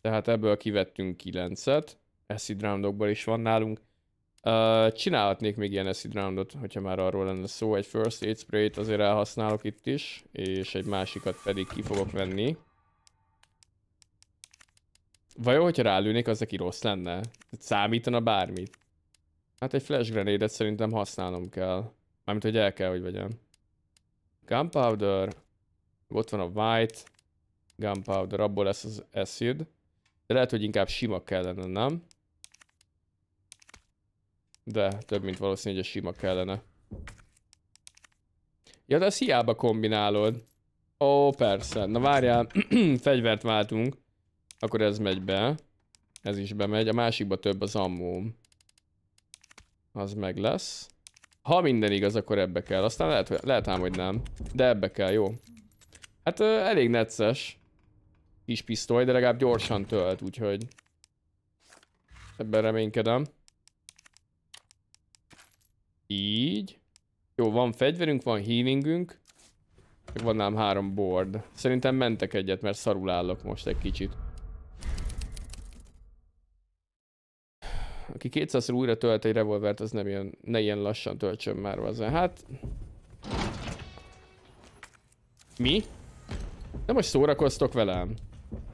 Tehát ebből kivettünk 9-et. Acid roundokból is van nálunk. csinálhatnék még ilyen acid roundot, hogyha már arról lenne szó. Egy first aid sprayt azért elhasználok itt is, és egy másikat pedig ki fogok venni. Vajon, hogyha rálőnék, az neki rossz lenne? Számítana bármit? Hát egy flash grenade szerintem használnom kell. Mármint, hogy el kell, hogy vegyem. Gunpowder. Ott van a white. Gunpowder, abból lesz az acid. De lehet, hogy inkább sima kellene, nem? De több, mint valószínű, hogy a sima kellene. Ja, de ezt hiába kombinálod. Ó, persze. Na várjál, [CLEARS THROAT] fegyvert váltunk. Akkor ez megy be. Ez is bemegy. A másikba több az ammóm. Az meg lesz. Ha minden igaz, akkor ebbe kell. Aztán lehet, lehet ám, hogy nem. De ebbe kell, jó. Hát ö, elég necces. Kis pisztoly, de legalább gyorsan tölt, úgyhogy... Ebben reménykedem. Így. Jó, van fegyverünk, van healingünk. Meg van nálam három board. Szerintem mentek egyet, mert szarul állok most egy kicsit. aki 200 újra tölt egy revolvert, az nem ilyen, ne ilyen lassan töltsön már hozzá. Hát... Mi? De most szórakoztok velem.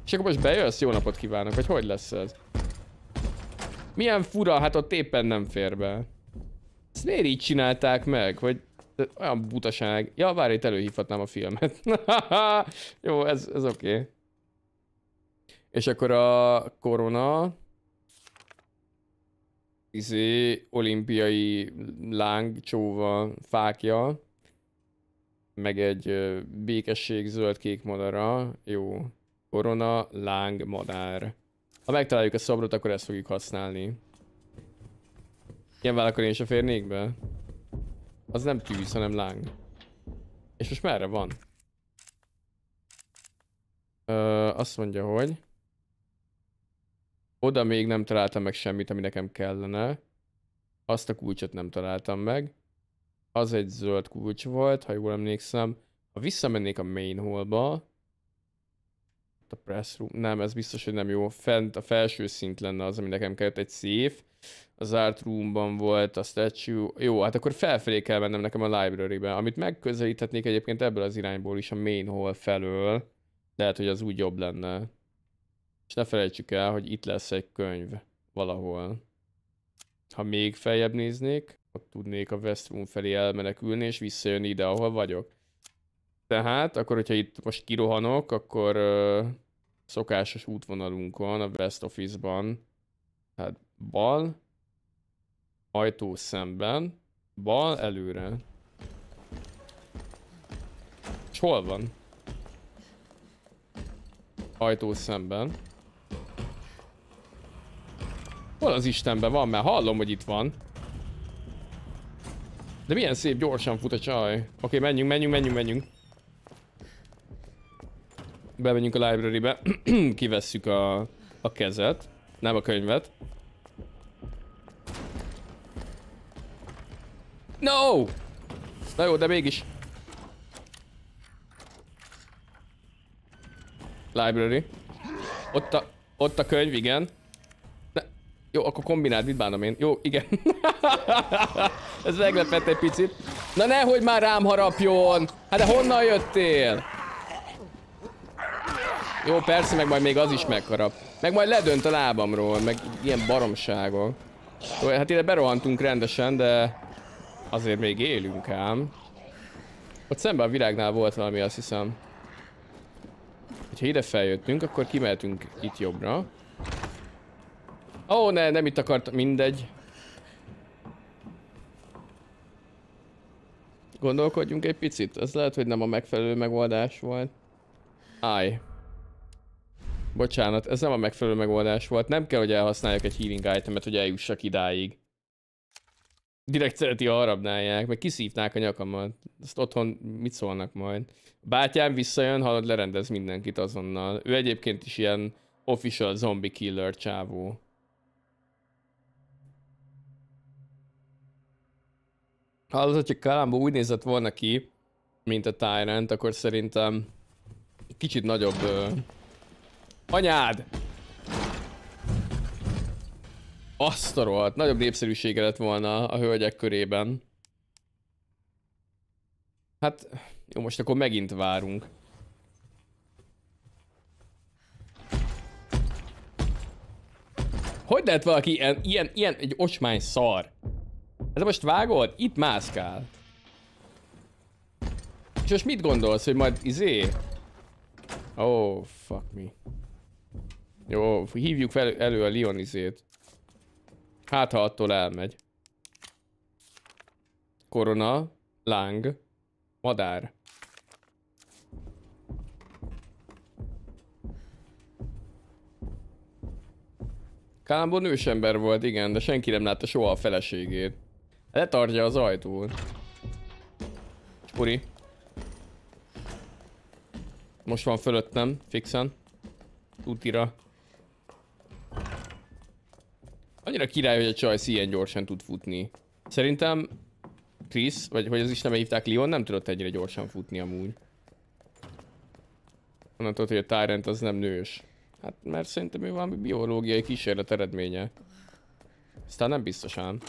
És akkor most bejössz? Jó napot kívánok, vagy hogy lesz ez? Milyen fura, hát ott éppen nem fér be. Ezt miért így csinálták meg? Vagy olyan butaság. Ja, várj, itt előhívhatnám a filmet. [LAUGHS] Jó, ez, ez oké. Okay. És akkor a korona izé, olimpiai csóva fákja, meg egy békesség zöld-kék madara, jó, korona, láng, madár. Ha megtaláljuk a szobrot, akkor ezt fogjuk használni. Ilyen akkor én a férnék be? Az nem tűz, hanem láng. És most merre van? Ö, azt mondja, hogy... Oda még nem találtam meg semmit, ami nekem kellene. Azt a kulcsot nem találtam meg. Az egy zöld kulcs volt, ha jól emlékszem. Ha visszamennék a main hallba, a press room, nem, ez biztos, hogy nem jó. Fent a felső szint lenne az, ami nekem kellett, egy szép. Az art roomban volt a statue. Jó, hát akkor felfelé kell mennem nekem a library-be, amit megközelíthetnék egyébként ebből az irányból is, a main hall felől. Lehet, hogy az úgy jobb lenne. És ne felejtsük el, hogy itt lesz egy könyv valahol. Ha még feljebb néznék, ott tudnék a Westroom felé elmenekülni, és visszajönni ide, ahol vagyok. Tehát, akkor hogyha itt most kirohanok, akkor uh, szokásos útvonalunkon, a West Office-ban, hát bal, ajtó szemben, bal előre. És hol van? Ajtó szemben. Hol az Istenben van? Mert hallom, hogy itt van. De milyen szép gyorsan fut a csaj. Oké, okay, menjünk, menjünk, menjünk, menjünk. Bemegyünk a library-be. [CLEARS THROAT] Kivesszük a, a kezet. Nem a könyvet. No! Na jó, de mégis. Library. Ott a, ott a könyv, igen. Jó, akkor kombináld, mit bánom én? Jó, igen. [LAUGHS] Ez meglepett egy picit. Na nehogy már rám harapjon! Hát de honnan jöttél? Jó, persze, meg majd még az is megharap. Meg majd ledönt a lábamról, meg ilyen baromságok. Jó, hát ide berohantunk rendesen, de azért még élünk ám. Ott szemben a virágnál volt valami, azt hiszem. Hogyha ide feljöttünk, akkor kimehetünk itt jobbra. Ó, oh, ne, nem itt akart, mindegy. Gondolkodjunk egy picit, ez lehet, hogy nem a megfelelő megoldás volt. Áj. Bocsánat, ez nem a megfelelő megoldás volt. Nem kell, hogy elhasználjak egy healing itemet, hogy eljussak idáig. Direkt szereti harabnálják, meg kiszívnák a nyakamat. Ezt otthon mit szólnak majd? Bátyám visszajön, halad lerendez mindenkit azonnal. Ő egyébként is ilyen official zombie killer csávó. Ha az hogyha Kalamba úgy nézett volna ki, mint a Tyrant, akkor szerintem kicsit nagyobb... Ö... Anyád! Azt a rohadt, nagyobb népszerűsége lett volna a hölgyek körében. Hát, jó, most akkor megint várunk. Hogy lehet valaki ilyen, ilyen, ilyen egy ocsmány szar? Ez most vágod? Itt mászkál. És most mit gondolsz, hogy majd izé? Oh, fuck me. Jó, hívjuk fel, elő a Leon izét. Hát, ha attól elmegy. Korona, láng, madár. Kálámból nősember volt, igen, de senki nem látta soha a feleségét. Letartja az ajtót. Puri. Most van fölöttem, fixen. Tutira. Annyira király, hogy a csaj ilyen gyorsan tud futni. Szerintem Chris, vagy hogy az is nem hívták Leon, nem tudott egyre gyorsan futni amúgy. Honnan tudod, hogy a Tyrant az nem nős? Hát mert szerintem ő valami biológiai kísérlet eredménye. Aztán nem biztosan.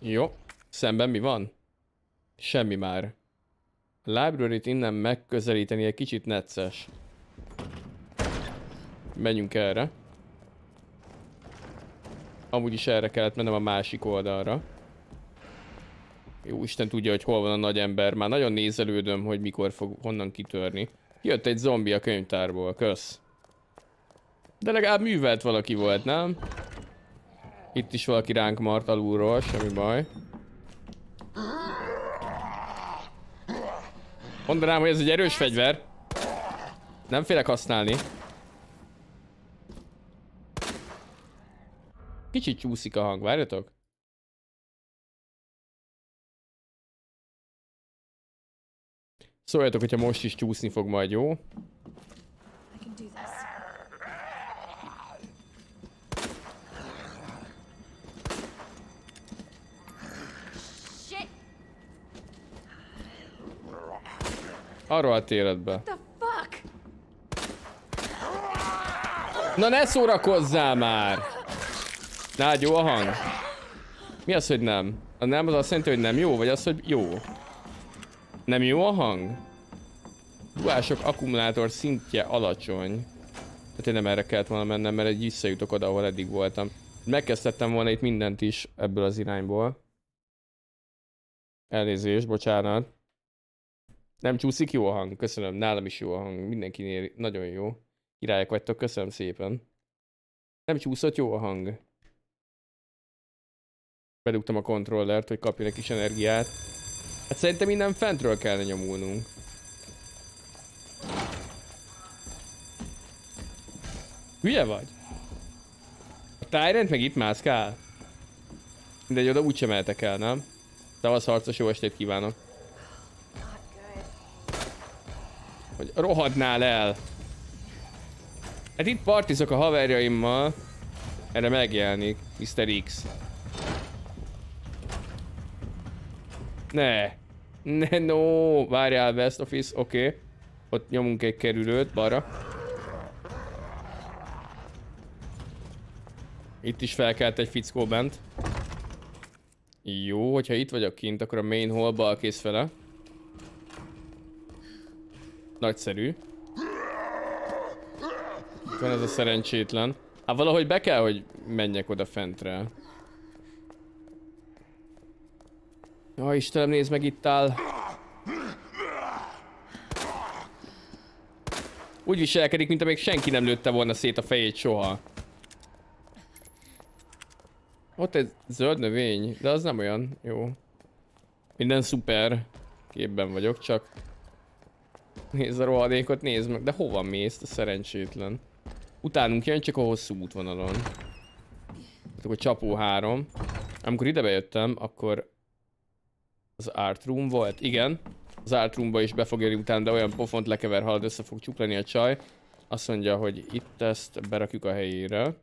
Jó. Szemben mi van? Semmi már. A library innen megközelíteni egy kicsit necces. Menjünk erre. Amúgy is erre kellett mennem a másik oldalra. Jó, Isten tudja, hogy hol van a nagy ember. Már nagyon nézelődöm, hogy mikor fog honnan kitörni. Jött egy zombi a könyvtárból, kösz. De legalább művelt valaki volt, nem? Itt is valaki ránk mart alulról, semmi baj. Mondanám, hogy ez egy erős fegyver. Nem félek használni. Kicsit csúszik a hang, várjatok? Szóljatok, hogyha most is csúszni fog majd, jó? Arról a téredbe. Na ne szórakozzál már! Na hát jó a hang. Mi az, hogy nem? A nem az azt jelenti, hogy nem jó, vagy az, hogy jó? Nem jó a hang? Duások akkumulátor szintje alacsony. Tehát én nem erre kellett volna mennem, mert egy visszajutok oda, ahol eddig voltam. Megkezdtettem volna itt mindent is ebből az irányból. Elnézést, bocsánat. Nem csúszik, jó a hang, köszönöm, nálam is jó a hang, mindenkinél nagyon jó. Királyok vagytok, köszönöm szépen. Nem csúszott, jó a hang. Bedugtam a kontrollert, hogy kapjon egy kis energiát. Hát szerintem innen fentről kellene nyomulnunk. Hülye vagy? A Tyrant meg itt mászkál? Mindegy, oda úgysem mehetek el, nem? Tavasz harcos, jó estét kívánok! hogy rohadnál el. Hát itt partizok a haverjaimmal. Erre megjelenik Mr. X. Ne. Ne, no. Várjál, West Office. Oké. Okay. Ott nyomunk egy kerülőt balra. Itt is felkelt egy fickó bent. Jó, hogyha itt vagyok kint, akkor a main hall bal kész fele. Nagyszerű. Itt van ez a szerencsétlen. Hát valahogy be kell, hogy menjek oda fentre. Ja, Istenem, nézd meg, itt áll. Úgy viselkedik, mint még senki nem lőtte volna szét a fejét soha. Ott egy zöld növény, de az nem olyan jó. Minden szuper. Képben vagyok, csak Nézd a rohadékot, nézd meg, de hova mész, te szerencsétlen. Utánunk jön csak a hosszú útvonalon. Hát akkor csapó három. Amikor ide bejöttem, akkor az art room volt, igen. Az art roomba is be fog jönni de olyan pofont lekever halad, össze fog csuklani a csaj. Azt mondja, hogy itt ezt berakjuk a helyére.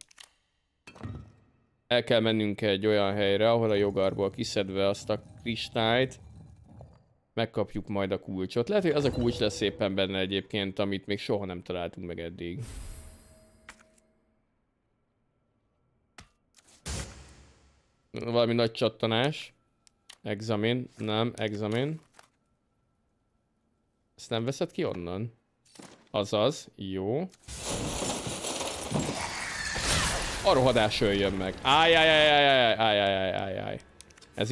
El kell mennünk egy olyan helyre, ahol a jogarból kiszedve azt a kristályt, megkapjuk majd a kulcsot. Lehet, hogy az a kulcs lesz szépen benne egyébként, amit még soha nem találtunk meg eddig. Valami nagy csattanás. Examin. Nem, examin. Ezt nem veszed ki onnan? Azaz, jó. A rohadás jön meg. Ájjájjájjájjájjájjájjájjáj. Ez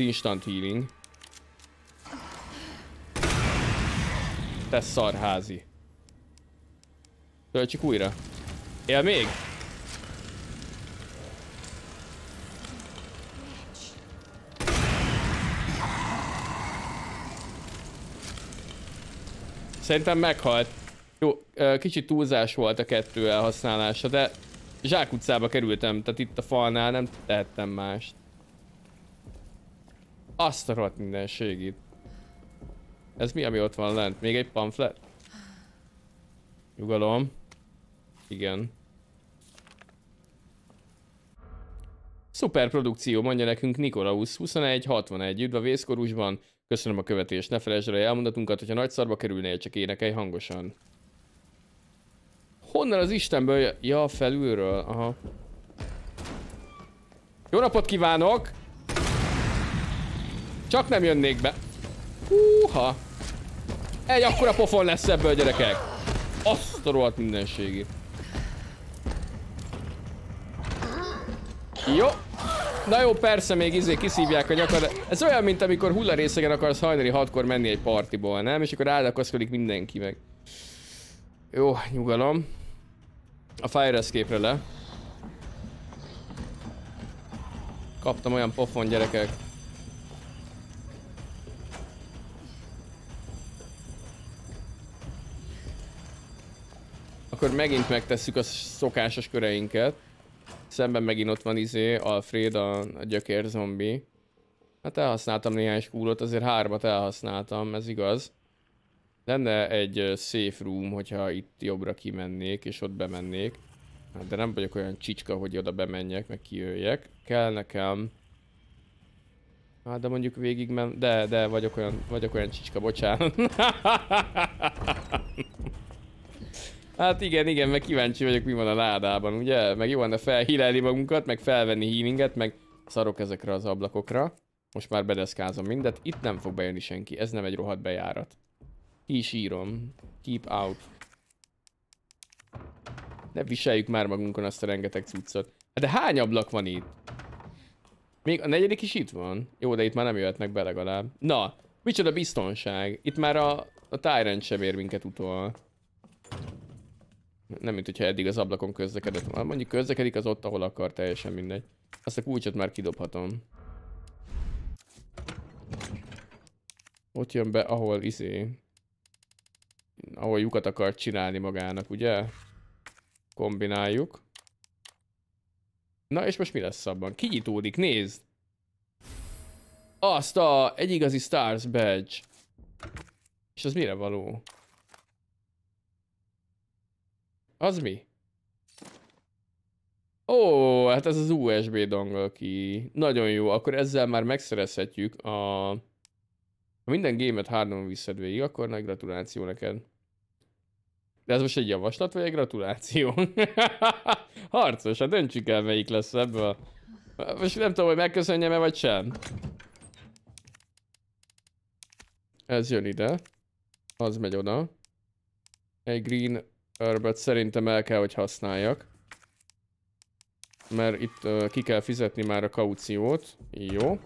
te szarházi. Töltsük újra. Él még? Szerintem meghalt. Jó, kicsit túlzás volt a kettő elhasználása, de Zsák utcába kerültem, tehát itt a falnál nem tehettem mást. Azt a minden segít. Ez mi, ami ott van lent? Még egy pamflet? Nyugalom. Igen. Szuper produkció, mondja nekünk Nikolaus 2161, üdv a vészkorúsban. Köszönöm a követést, ne felejtsd el elmondatunkat, hogyha nagy szarba kerülnél, csak énekelj hangosan. Honnan az Istenből? Ja, felülről, aha. Jó napot kívánok! Csak nem jönnék be. Húha! Egy akkora pofon lesz ebből, gyerekek! Azt a mindenségi. Jó. Na jó, persze még izé kiszívják a nyakad. Ez olyan, mint amikor hullarészegen akarsz hajnali hatkor menni egy partiból, nem? És akkor rádakaszkodik mindenki meg. Jó, nyugalom. A Fire Escape-re le. Kaptam olyan pofon, gyerekek. akkor megint megtesszük a szokásos köreinket. Szemben megint ott van izé, Alfred, a, a gyökér zombi. Hát elhasználtam néhány skúlot, azért hármat elhasználtam, ez igaz. Lenne egy safe room, hogyha itt jobbra kimennék, és ott bemennék. Hát de nem vagyok olyan csicska, hogy oda bemenjek, meg kijöjjek. Kell nekem... Hát de mondjuk végig men... De, de, vagyok olyan, vagyok olyan csicska, bocsánat. [LAUGHS] Hát igen, igen, meg kíváncsi vagyok, mi van a ládában, ugye? Meg jó lenne felhílelni magunkat, meg felvenni healinget, meg szarok ezekre az ablakokra. Most már bedeszkázom mindet. Itt nem fog bejönni senki, ez nem egy rohadt bejárat. Ki is írom. Keep out. Ne viseljük már magunkon azt a rengeteg cuccot. Hát de hány ablak van itt? Még a negyedik is itt van. Jó, de itt már nem jöhetnek be legalább. Na, micsoda biztonság. Itt már a, a Tyrant sem ér minket utol. Nem, mint hogyha eddig az ablakon közlekedett. Ha mondjuk közlekedik, az ott, ahol akar, teljesen mindegy. Azt a kulcsot már kidobhatom. Ott jön be, ahol izé... Ahol lyukat akar csinálni magának, ugye? Kombináljuk. Na, és most mi lesz abban? Kinyitódik, nézd! Azt a... Egy igazi Stars badge. És az mire való? Az mi? Ó, hát ez az USB dongle ki. Nagyon jó, akkor ezzel már megszerezhetjük a... Ha minden gémet hardon visszed végig, akkor nagy gratuláció neked. De ez most egy javaslat, vagy egy gratuláció? [LAUGHS] Harcos, hát döntsük el, melyik lesz ebből. Most nem tudom, hogy megköszönjem-e, vagy sem. Ez jön ide. Az megy oda. Egy green Örböt szerintem el kell, hogy használjak. Mert itt uh, ki kell fizetni már a kauciót. Jó.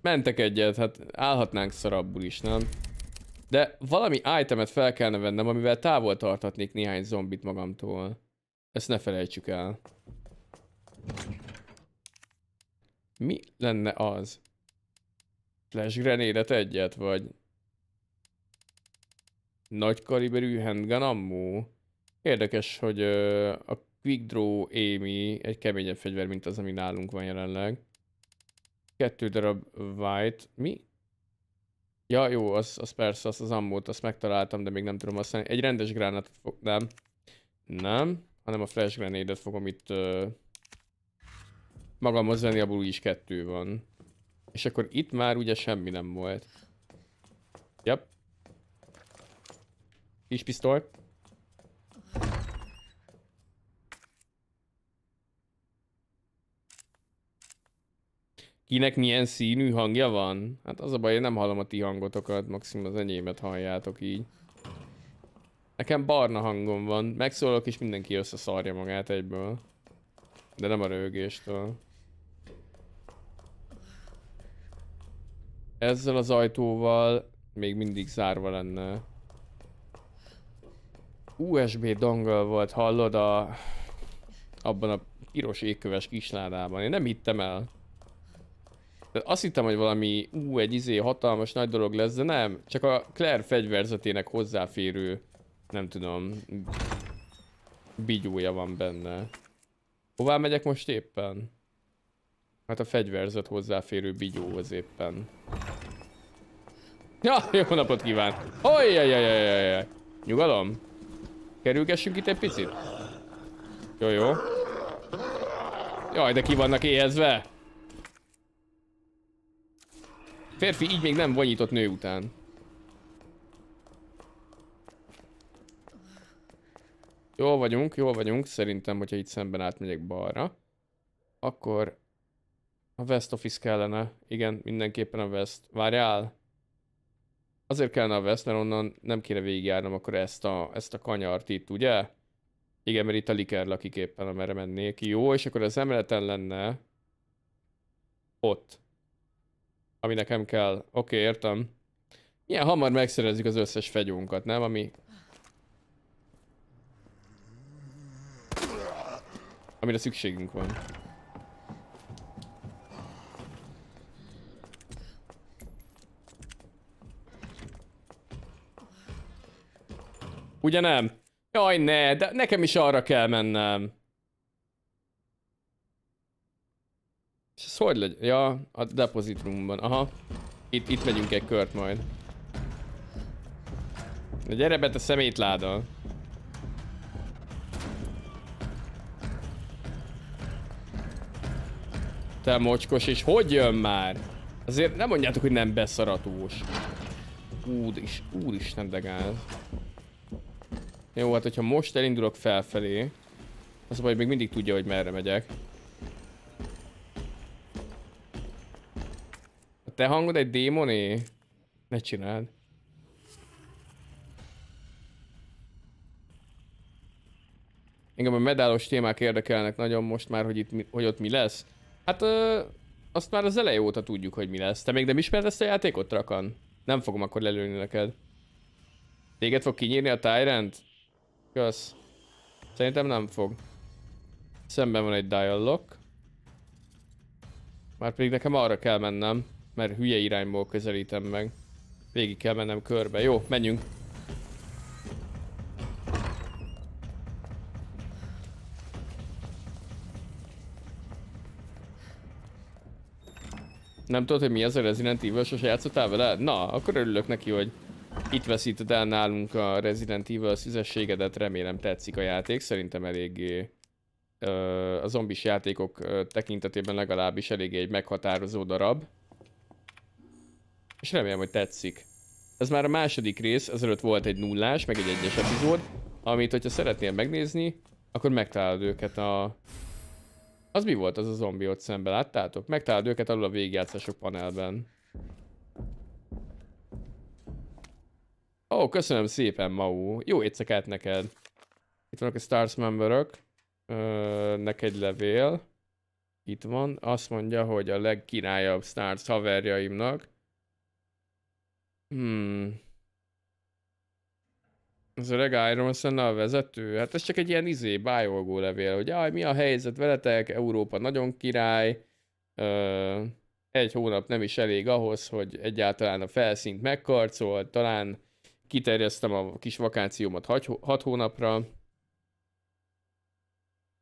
Mentek egyet, hát állhatnánk szarabbul is, nem? De valami itemet fel kellene vennem, amivel távol tartatnék néhány zombit magamtól. Ezt ne felejtsük el. Mi lenne az? Flash grenade egyet, vagy nagy kaliberű handgun ammo. Érdekes, hogy a Quick Draw Amy egy keményebb fegyver, mint az, ami nálunk van jelenleg. Kettő darab White. Mi? Ja, jó, az, az persze, az az ammo azt megtaláltam, de még nem tudom használni. Egy rendes gránátot fog... Nem. Nem, hanem a flash grenade fogom itt... magam magamhoz venni, abból is kettő van. És akkor itt már ugye semmi nem volt. Yep. Víš pistoj? Kinek milyen színű hangja van? Hát az a baj, én nem hallom a ti hangotokat, maximum az enyémet halljátok így. Nekem barna hangom van, megszólok és mindenki összeszarja magát egyből. De nem a rögéstől. Ezzel az ajtóval még mindig zárva lenne. USB dongle volt, hallod, a... abban a piros égköves kisládában. Én nem hittem el. Azt hittem, hogy valami ú, egy izé hatalmas nagy dolog lesz, de nem. Csak a Claire fegyverzetének hozzáférő, nem tudom, bigyója van benne. Hová megyek most éppen? Hát a fegyverzet hozzáférő bigyóhoz éppen. Ja, jó napot kíván! Ojjajajajajaj! Nyugalom! Kerülgessünk itt egy picit? Jó, jó. Jaj, de ki vannak éhezve! Férfi így még nem vonyított nő után. Jól vagyunk, jól vagyunk. Szerintem, hogyha itt szemben átmegyek balra, akkor a West Office kellene. Igen, mindenképpen a West. Várjál! Azért kellene a West, mert onnan nem kéne végigjárnom akkor ezt a, ezt a kanyart itt, ugye? Igen, mert itt a liker lakik éppen, amerre mennék. Jó, és akkor az emeleten lenne ott, ami nekem kell. Oké, okay, értem. Ilyen hamar megszerezzük az összes fegyónkat, nem? Ami... Amire szükségünk van. Ugye nem? Jaj, ne, de nekem is arra kell mennem. És ez hogy legyen? Ja, a roomban. Aha. Itt, itt megyünk egy kört majd. De gyere be, te szemétláda. Te mocskos, és hogy jön már? Azért nem mondjátok, hogy nem beszaratós. Úris, úristen, de gáz. Jó, hát hogyha most elindulok felfelé, az a baj, még mindig tudja, hogy merre megyek. A te hangod egy démoné? Ne csináld. Engem a medálos témák érdekelnek nagyon most már, hogy, itt hogy ott mi lesz. Hát ö, azt már az elejé óta tudjuk, hogy mi lesz. Te még nem ismered ezt a játékot, Rakan? Nem fogom akkor lelőni neked. Téged fog kinyírni a Tyrant? Kösz. Szerintem nem fog. Szemben van egy dial lock. Már pedig nekem arra kell mennem, mert hülye irányból közelítem meg. Végig kell mennem körbe. Jó, menjünk. Nem tudod, hogy mi az a Resident Evil, sose játszottál vele? Na, akkor örülök neki, hogy itt veszíted el nálunk a Resident Evil szüzességedet, remélem tetszik a játék, szerintem eléggé a zombis játékok tekintetében legalábbis eléggé egy meghatározó darab. És remélem, hogy tetszik. Ez már a második rész, ezelőtt volt egy nullás, meg egy egyes epizód, amit hogyha szeretnél megnézni, akkor megtalálod őket a... Az mi volt az a zombi ott szemben, láttátok? Megtalálod őket alul a végjátszások panelben. Ó, oh, köszönöm szépen, Mau. Jó éjszakát neked. Itt vannak a Stars memberök. Neked egy levél. Itt van. Azt mondja, hogy a legkirályabb Stars haverjaimnak. Hmm. Az öreg Iron man a vezető? Hát ez csak egy ilyen izé, bájolgó levél, hogy jaj, mi a helyzet veletek, Európa nagyon király, ö, egy hónap nem is elég ahhoz, hogy egyáltalán a felszínt megkarcolt, talán kiterjesztem a kis vakációmat 6 hónapra.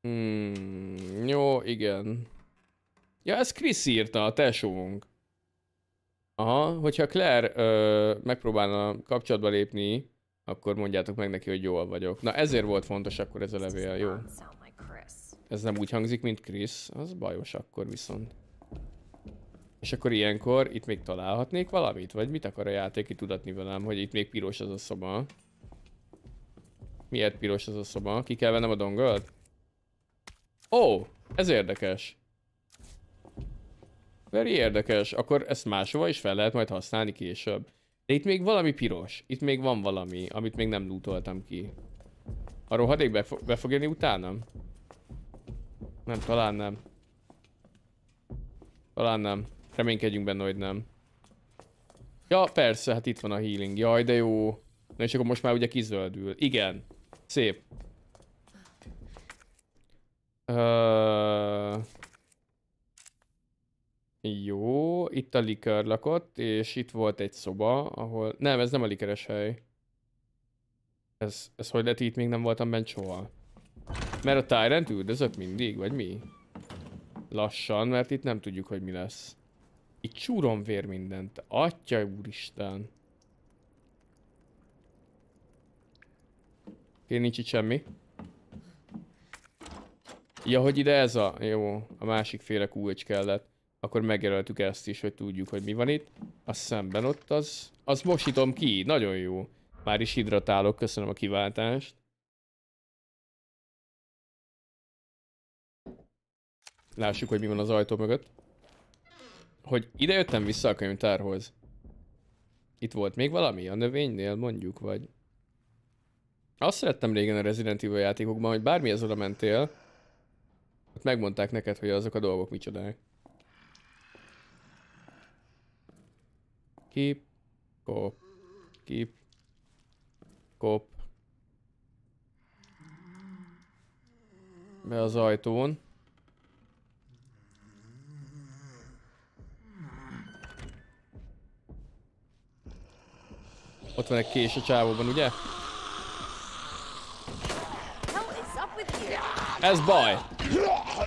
Hmm, jó, igen. Ja, ez Krisz írta, a tesónk. Aha, hogyha Claire ö, megpróbálna kapcsolatba lépni, akkor mondjátok meg neki, hogy jól vagyok. Na ezért volt fontos akkor ez a levél, jó? Ez nem úgy hangzik, mint Krisz, az bajos akkor viszont. És akkor ilyenkor itt még találhatnék valamit? Vagy mit akar a játék tudatni velem, hogy itt még piros az a szoba? Miért piros az a szoba? Ki kell vennem a dongolt? Ó, oh, ez érdekes. Very érdekes. Akkor ezt máshova is fel lehet majd használni később. De itt még valami piros. Itt még van valami, amit még nem lootoltam ki. A rohadék be, be fog jönni utánam? Nem, talán nem. Talán nem. Reménykedjünk benne, hogy nem. Ja, persze, hát itt van a healing. Jaj, de jó. Na és akkor most már ugye kizöldül. Igen. Szép. Uh... Jó, itt a likör lakott, és itt volt egy szoba, ahol... Nem, ez nem a likeres hely. Ez, ez hogy lehet, itt még nem voltam bent soha. Mert a Tyrant üldözök mindig, vagy mi? Lassan, mert itt nem tudjuk, hogy mi lesz. Itt csúrom vér mindent. Atya úristen. Én nincs itt semmi. Ja, hogy ide ez a... Jó, a másik féle kulcs kellett. Akkor megjelöltük ezt is, hogy tudjuk, hogy mi van itt. A szemben ott az... Az mosítom ki, nagyon jó. Már is hidratálok, köszönöm a kiváltást. Lássuk, hogy mi van az ajtó mögött hogy ide jöttem vissza a könyvtárhoz. Itt volt még valami a növénynél, mondjuk, vagy... Azt szerettem régen a Resident Evil játékokban, hogy az oda mentél, ott megmondták neked, hogy azok a dolgok micsodák. Kip, kop, kip, kop. Be az ajtón. Ott van egy kés a csávóban, ugye? Ez baj.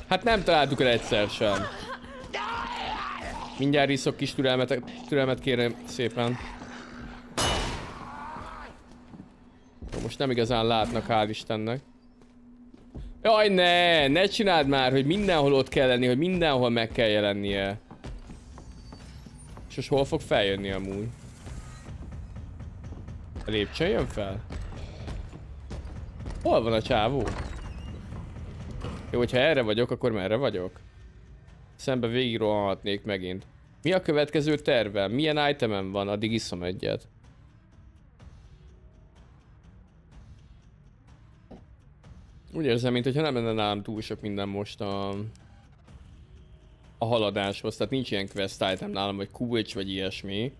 Hát nem találtuk el egyszer sem. Mindjárt iszok kis türelmet, türelmet kérem szépen. Most nem igazán látnak, hál' Istennek. Jaj, ne! Ne csináld már, hogy mindenhol ott kell lenni, hogy mindenhol meg kell jelennie. És most hol fog feljönni amúgy? A lépcső jön fel? Hol van a csávó? Jó, hogyha erre vagyok, akkor merre vagyok? Szembe végig rohanhatnék megint. Mi a következő terve? Milyen itemem van? Addig iszom egyet. Úgy érzem, mintha nem lenne nálam túl sok minden most a, a haladáshoz, tehát nincs ilyen quest item nálam, vagy kulcs, vagy ilyesmi.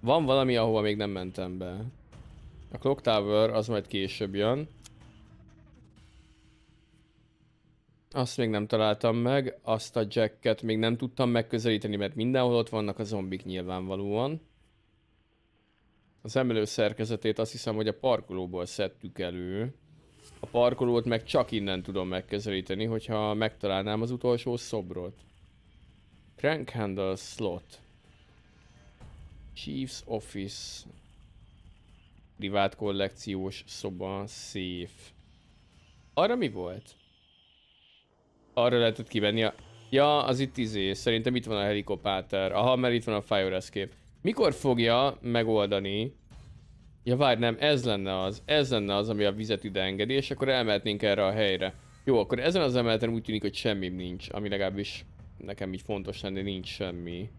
Van valami, ahova még nem mentem be. A Clock Tower az majd később jön. Azt még nem találtam meg, azt a jacket még nem tudtam megközelíteni, mert mindenhol ott vannak a zombik nyilvánvalóan. Az emelő szerkezetét azt hiszem, hogy a parkolóból szedtük elő. A parkolót meg csak innen tudom megközelíteni, hogyha megtalálnám az utolsó szobrot. Crank handle slot. Chief's Office privát kollekciós szoba, szép. Arra mi volt? Arra lehetett kivenni a... Ja, az itt izé, szerintem itt van a helikopáter. Aha, mert itt van a Fire Escape. Mikor fogja megoldani? Ja, várj, nem, ez lenne az. Ez lenne az, ami a vizet ide engedi, és akkor elmehetnénk erre a helyre. Jó, akkor ezen az emeleten úgy tűnik, hogy semmi nincs, ami legalábbis nekem így fontos lenne, nincs semmi.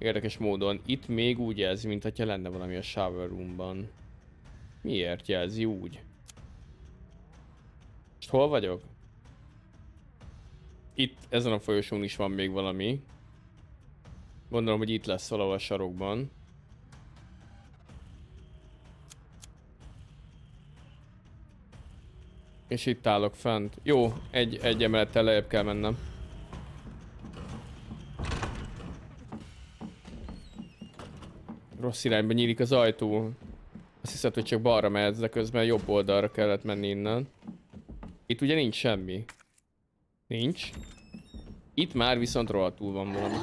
Érdekes módon, itt még úgy jelzi, mintha lenne valami a shower roomban. Miért jelzi úgy? Most hol vagyok? Itt, ezen a folyosón is van még valami. Gondolom, hogy itt lesz valahol a sarokban. És itt állok fent. Jó, egy, egy emelettel lejjebb kell mennem. rossz irányba nyílik az ajtó. Azt hiszed, hogy csak balra mehet, de közben jobb oldalra kellett menni innen. Itt ugye nincs semmi. Nincs. Itt már viszont rohadtul van valami.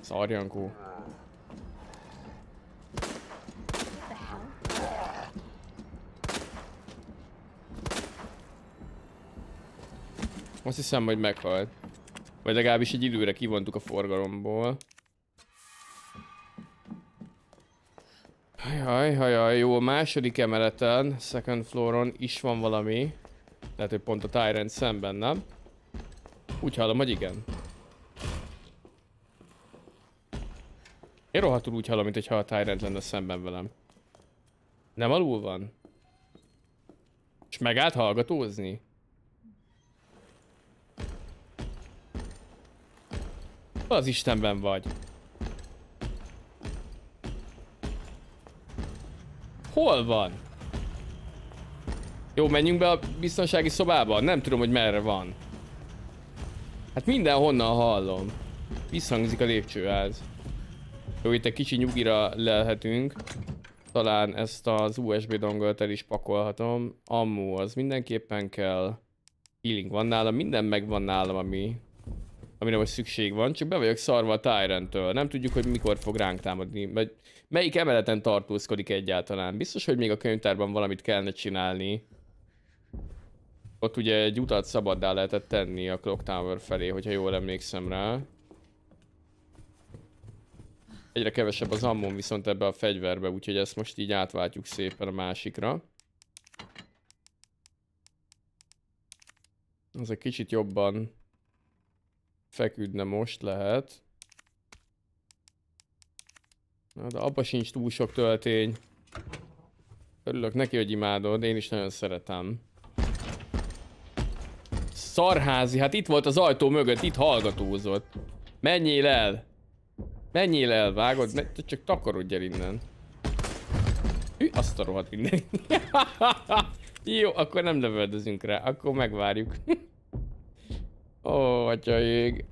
Szarjankó. Azt hiszem, hogy meghalt. Vagy legalábbis egy időre kivontuk a forgalomból. Hajaj, hajaj, jó, a második emeleten, second flooron is van valami. Lehet, hogy pont a Tyrant szemben, nem? Úgy hallom, hogy igen. Én rohadtul úgy hallom, mintha a Tyrant lenne szemben velem. Nem alul van? És megállt hallgatózni? Hol az Istenben vagy? Hol van? Jó, menjünk be a biztonsági szobába? Nem tudom, hogy merre van. Hát mindenhonnan hallom. Visszhangzik a lépcsőház. Jó, itt egy kicsi nyugira lelhetünk. Talán ezt az USB dongolt el is pakolhatom. Ammu, az mindenképpen kell. Healing van nálam, minden megvan nálam, ami amire most szükség van, csak be vagyok szarva a Tyrant-től. Nem tudjuk, hogy mikor fog ránk támadni, vagy melyik emeleten tartózkodik egyáltalán. Biztos, hogy még a könyvtárban valamit kellene csinálni. Ott ugye egy utat szabaddá lehetett tenni a Clock Tower felé, hogyha jól emlékszem rá. Egyre kevesebb az ammon viszont ebbe a fegyverbe, úgyhogy ezt most így átváltjuk szépen a másikra. Az egy kicsit jobban feküdne most lehet. Na, de abba sincs túl sok töltény. Örülök neki, hogy imádod, én is nagyon szeretem. Szarházi, hát itt volt az ajtó mögött, itt hallgatózott. Menjél el! Menjél el, vágod, ne, csak takarodj el innen. Ő azt a rohadt innen. [LAUGHS] Jó, akkor nem lövöldözünk rá, akkor megvárjuk. [LAUGHS] Ó, atya ég.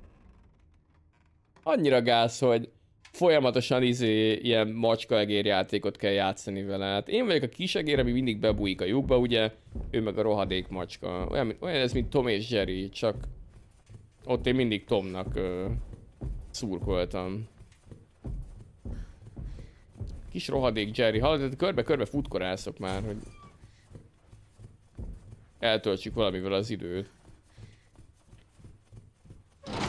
Annyira gáz, hogy folyamatosan izé ilyen macska játékot kell játszani vele. Hát én vagyok a kis egér, ami mindig bebújik a lyukba, ugye? Ő meg a rohadék macska. Olyan, olyan ez, mint Tom és Jerry, csak ott én mindig Tomnak ö, szurkoltam. Kis rohadék Jerry, hallod, hát körbe-körbe futkorászok már, hogy eltöltsük valamivel az időt.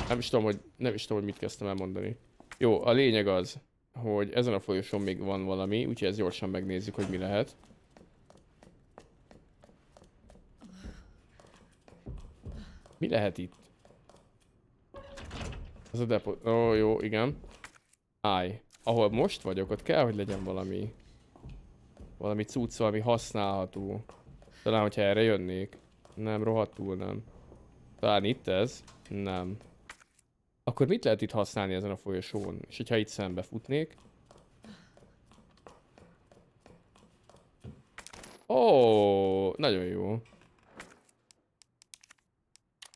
Nem is tudom, hogy, nem is tudom, hogy mit kezdtem elmondani. Jó, a lényeg az, hogy ezen a folyosón még van valami, úgyhogy ezt gyorsan megnézzük, hogy mi lehet. Mi lehet itt? Ez a depo... Ó, oh, jó, igen. Állj. Ahol most vagyok, ott kell, hogy legyen valami... Valami cucc, valami használható. Talán, hogyha erre jönnék. Nem, rohadtul nem. Talán itt ez. Nem. Akkor mit lehet itt használni ezen a folyosón? És hogyha itt szembe futnék? Ó, oh, nagyon jó.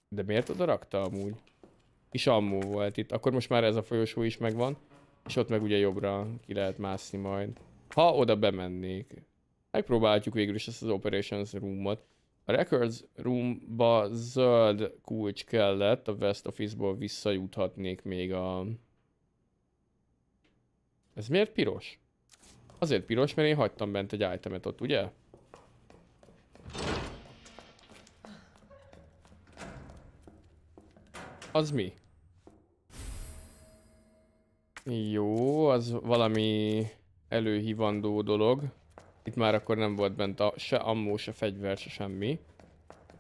De miért oda rakta amúgy? És ammó volt itt. Akkor most már ez a folyosó is megvan. És ott meg ugye jobbra ki lehet mászni majd. Ha oda bemennék. Megpróbáljuk végül is ezt az Operations Room-ot. A Records Roomba zöld kulcs kellett, a West Office-ból visszajuthatnék még a... Ez miért piros? Azért piros, mert én hagytam bent egy itemet ott, ugye? Az mi? Jó, az valami előhívandó dolog. Itt már akkor nem volt bent a, se ammó, se fegyver, se semmi.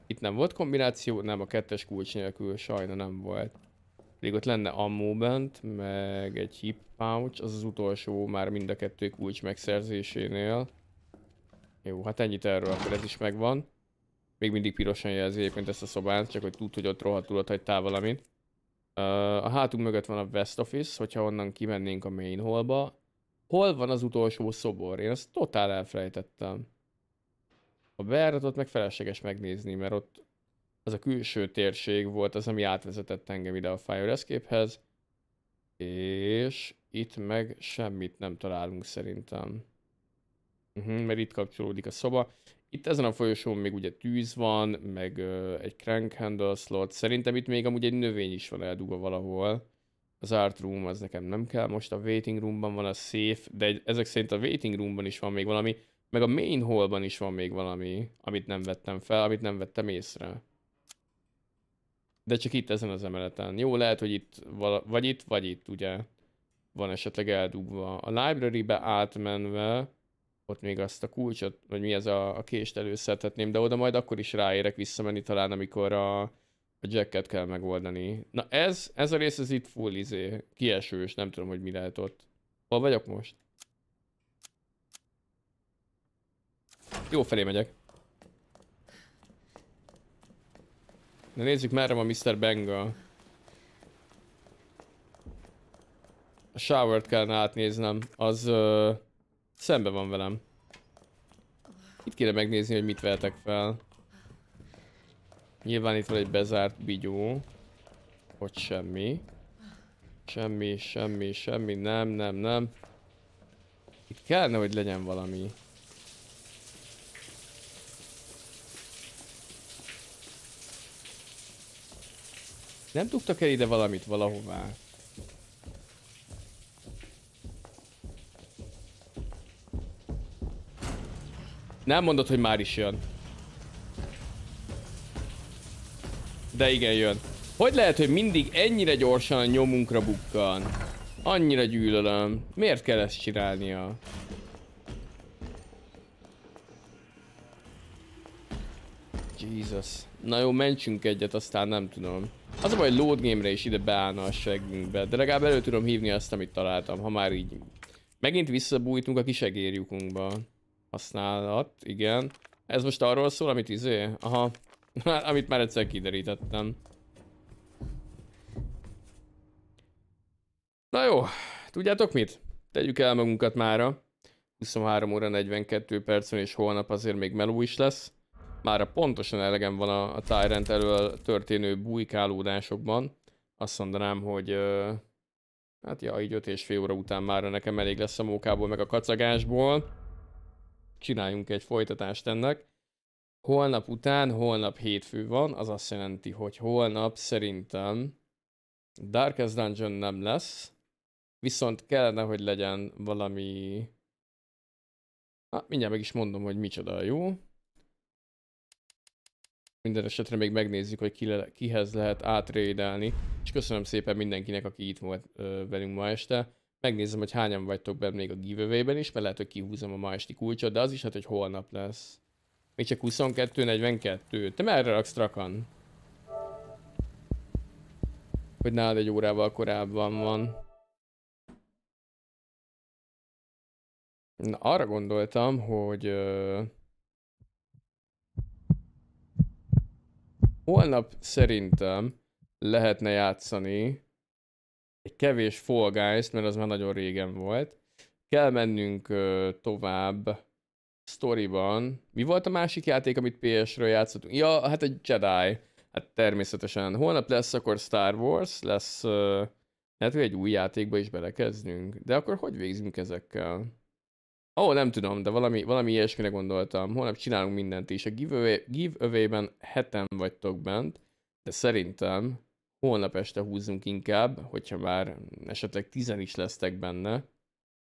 Itt nem volt kombináció, nem, a kettes kulcs nélkül sajna nem volt. Pedig ott lenne ammó bent, meg egy hip pouch, az az utolsó már mind a kettő kulcs megszerzésénél. Jó, hát ennyit erről, akkor ez is megvan. Még mindig pirosan jelzi egyébként ezt a szobát, csak hogy tud, hogy ott rohadtul ott hagytál valamit. A hátunk mögött van a West Office, hogyha onnan kimennénk a main hallba, Hol van az utolsó szobor? Én azt totál elfelejtettem. A beáratot meg felesleges megnézni, mert ott az a külső térség volt az, ami átvezetett engem ide a Fire Escape-hez. És itt meg semmit nem találunk szerintem. Uh-huh, mert itt kapcsolódik a szoba. Itt ezen a folyosón még ugye tűz van, meg uh, egy crank handle slot. Szerintem itt még amúgy egy növény is van eldugva valahol az art room az nekem nem kell, most a waiting roomban van a safe, de ezek szerint a waiting roomban is van még valami, meg a main hallban is van még valami, amit nem vettem fel, amit nem vettem észre. De csak itt ezen az emeleten. Jó, lehet, hogy itt, vagy itt, vagy itt, ugye van esetleg eldugva. A library-be átmenve, ott még azt a kulcsot, vagy mi ez a, a kést előszedhetném, de oda majd akkor is ráérek visszamenni talán, amikor a a jacket kell megoldani. Na ez, ez a rész, ez itt full izé, kiesős, nem tudom, hogy mi lehet ott. Hol vagyok most? Jó felé megyek. Na nézzük, merre van Mr. Benga A shower kell kellene átnéznem, az ö, szembe van velem. Itt kéne megnézni, hogy mit vehetek fel. Nyilván itt van egy bezárt bigyó. hogy semmi. Semmi, semmi, semmi, nem, nem, nem. Itt kellene, hogy legyen valami. Nem tudtak el ide valamit valahová? Nem mondod, hogy már is jön. De igen, jön. Hogy lehet, hogy mindig ennyire gyorsan a nyomunkra bukkan? Annyira gyűlölöm. Miért kell ezt csinálnia? Jesus. Na jó, mentsünk egyet, aztán nem tudom. Az a baj, load game-re is ide beállna a segünkbe, de legalább elő tudom hívni azt, amit találtam, ha már így megint visszabújtunk a kisegérjukunkba. Használat, igen. Ez most arról szól, amit izé? Aha. Amit már egyszer kiderítettem. Na jó, tudjátok mit? Tegyük el magunkat mára. 23 óra 42 percen, és holnap azért még meló is lesz. Már pontosan elegem van a, a Tyrant elől történő bujkálódásokban. Azt mondanám, hogy... hát ja, így 5 és fél óra után már nekem elég lesz a mókából, meg a kacagásból. Csináljunk egy folytatást ennek holnap után, holnap hétfő van, az azt jelenti, hogy holnap szerintem Darkest Dungeon nem lesz, viszont kellene, hogy legyen valami... Na, hát mindjárt meg is mondom, hogy micsoda jó. Minden esetre még megnézzük, hogy ki le, kihez lehet átrédelni. És köszönöm szépen mindenkinek, aki itt volt ö, velünk ma este. Megnézem, hogy hányan vagytok benne még a giveaway-ben is, mert lehet, hogy kihúzom a ma esti kulcsot, de az is hát, hogy holnap lesz. Még csak 22-42. Te merre raksz trakan? Hogy nálad egy órával korábban van. Na, arra gondoltam, hogy... Uh, Holnap szerintem lehetne játszani egy kevés Fall Guys, mert az már nagyon régen volt. Kell mennünk uh, tovább sztoriban. Mi volt a másik játék, amit PS-ről játszottunk? Ja, hát egy Jedi. Hát természetesen. Holnap lesz akkor Star Wars, lesz... Uh, lehet, hogy egy új játékba is belekezdünk. De akkor hogy végzünk ezekkel? Ó, oh, nem tudom, de valami, valami ilyesmire gondoltam. Holnap csinálunk mindent is. A giveaway-ben give heten vagytok bent, de szerintem holnap este húzzunk inkább, hogyha már esetleg tizen is lesztek benne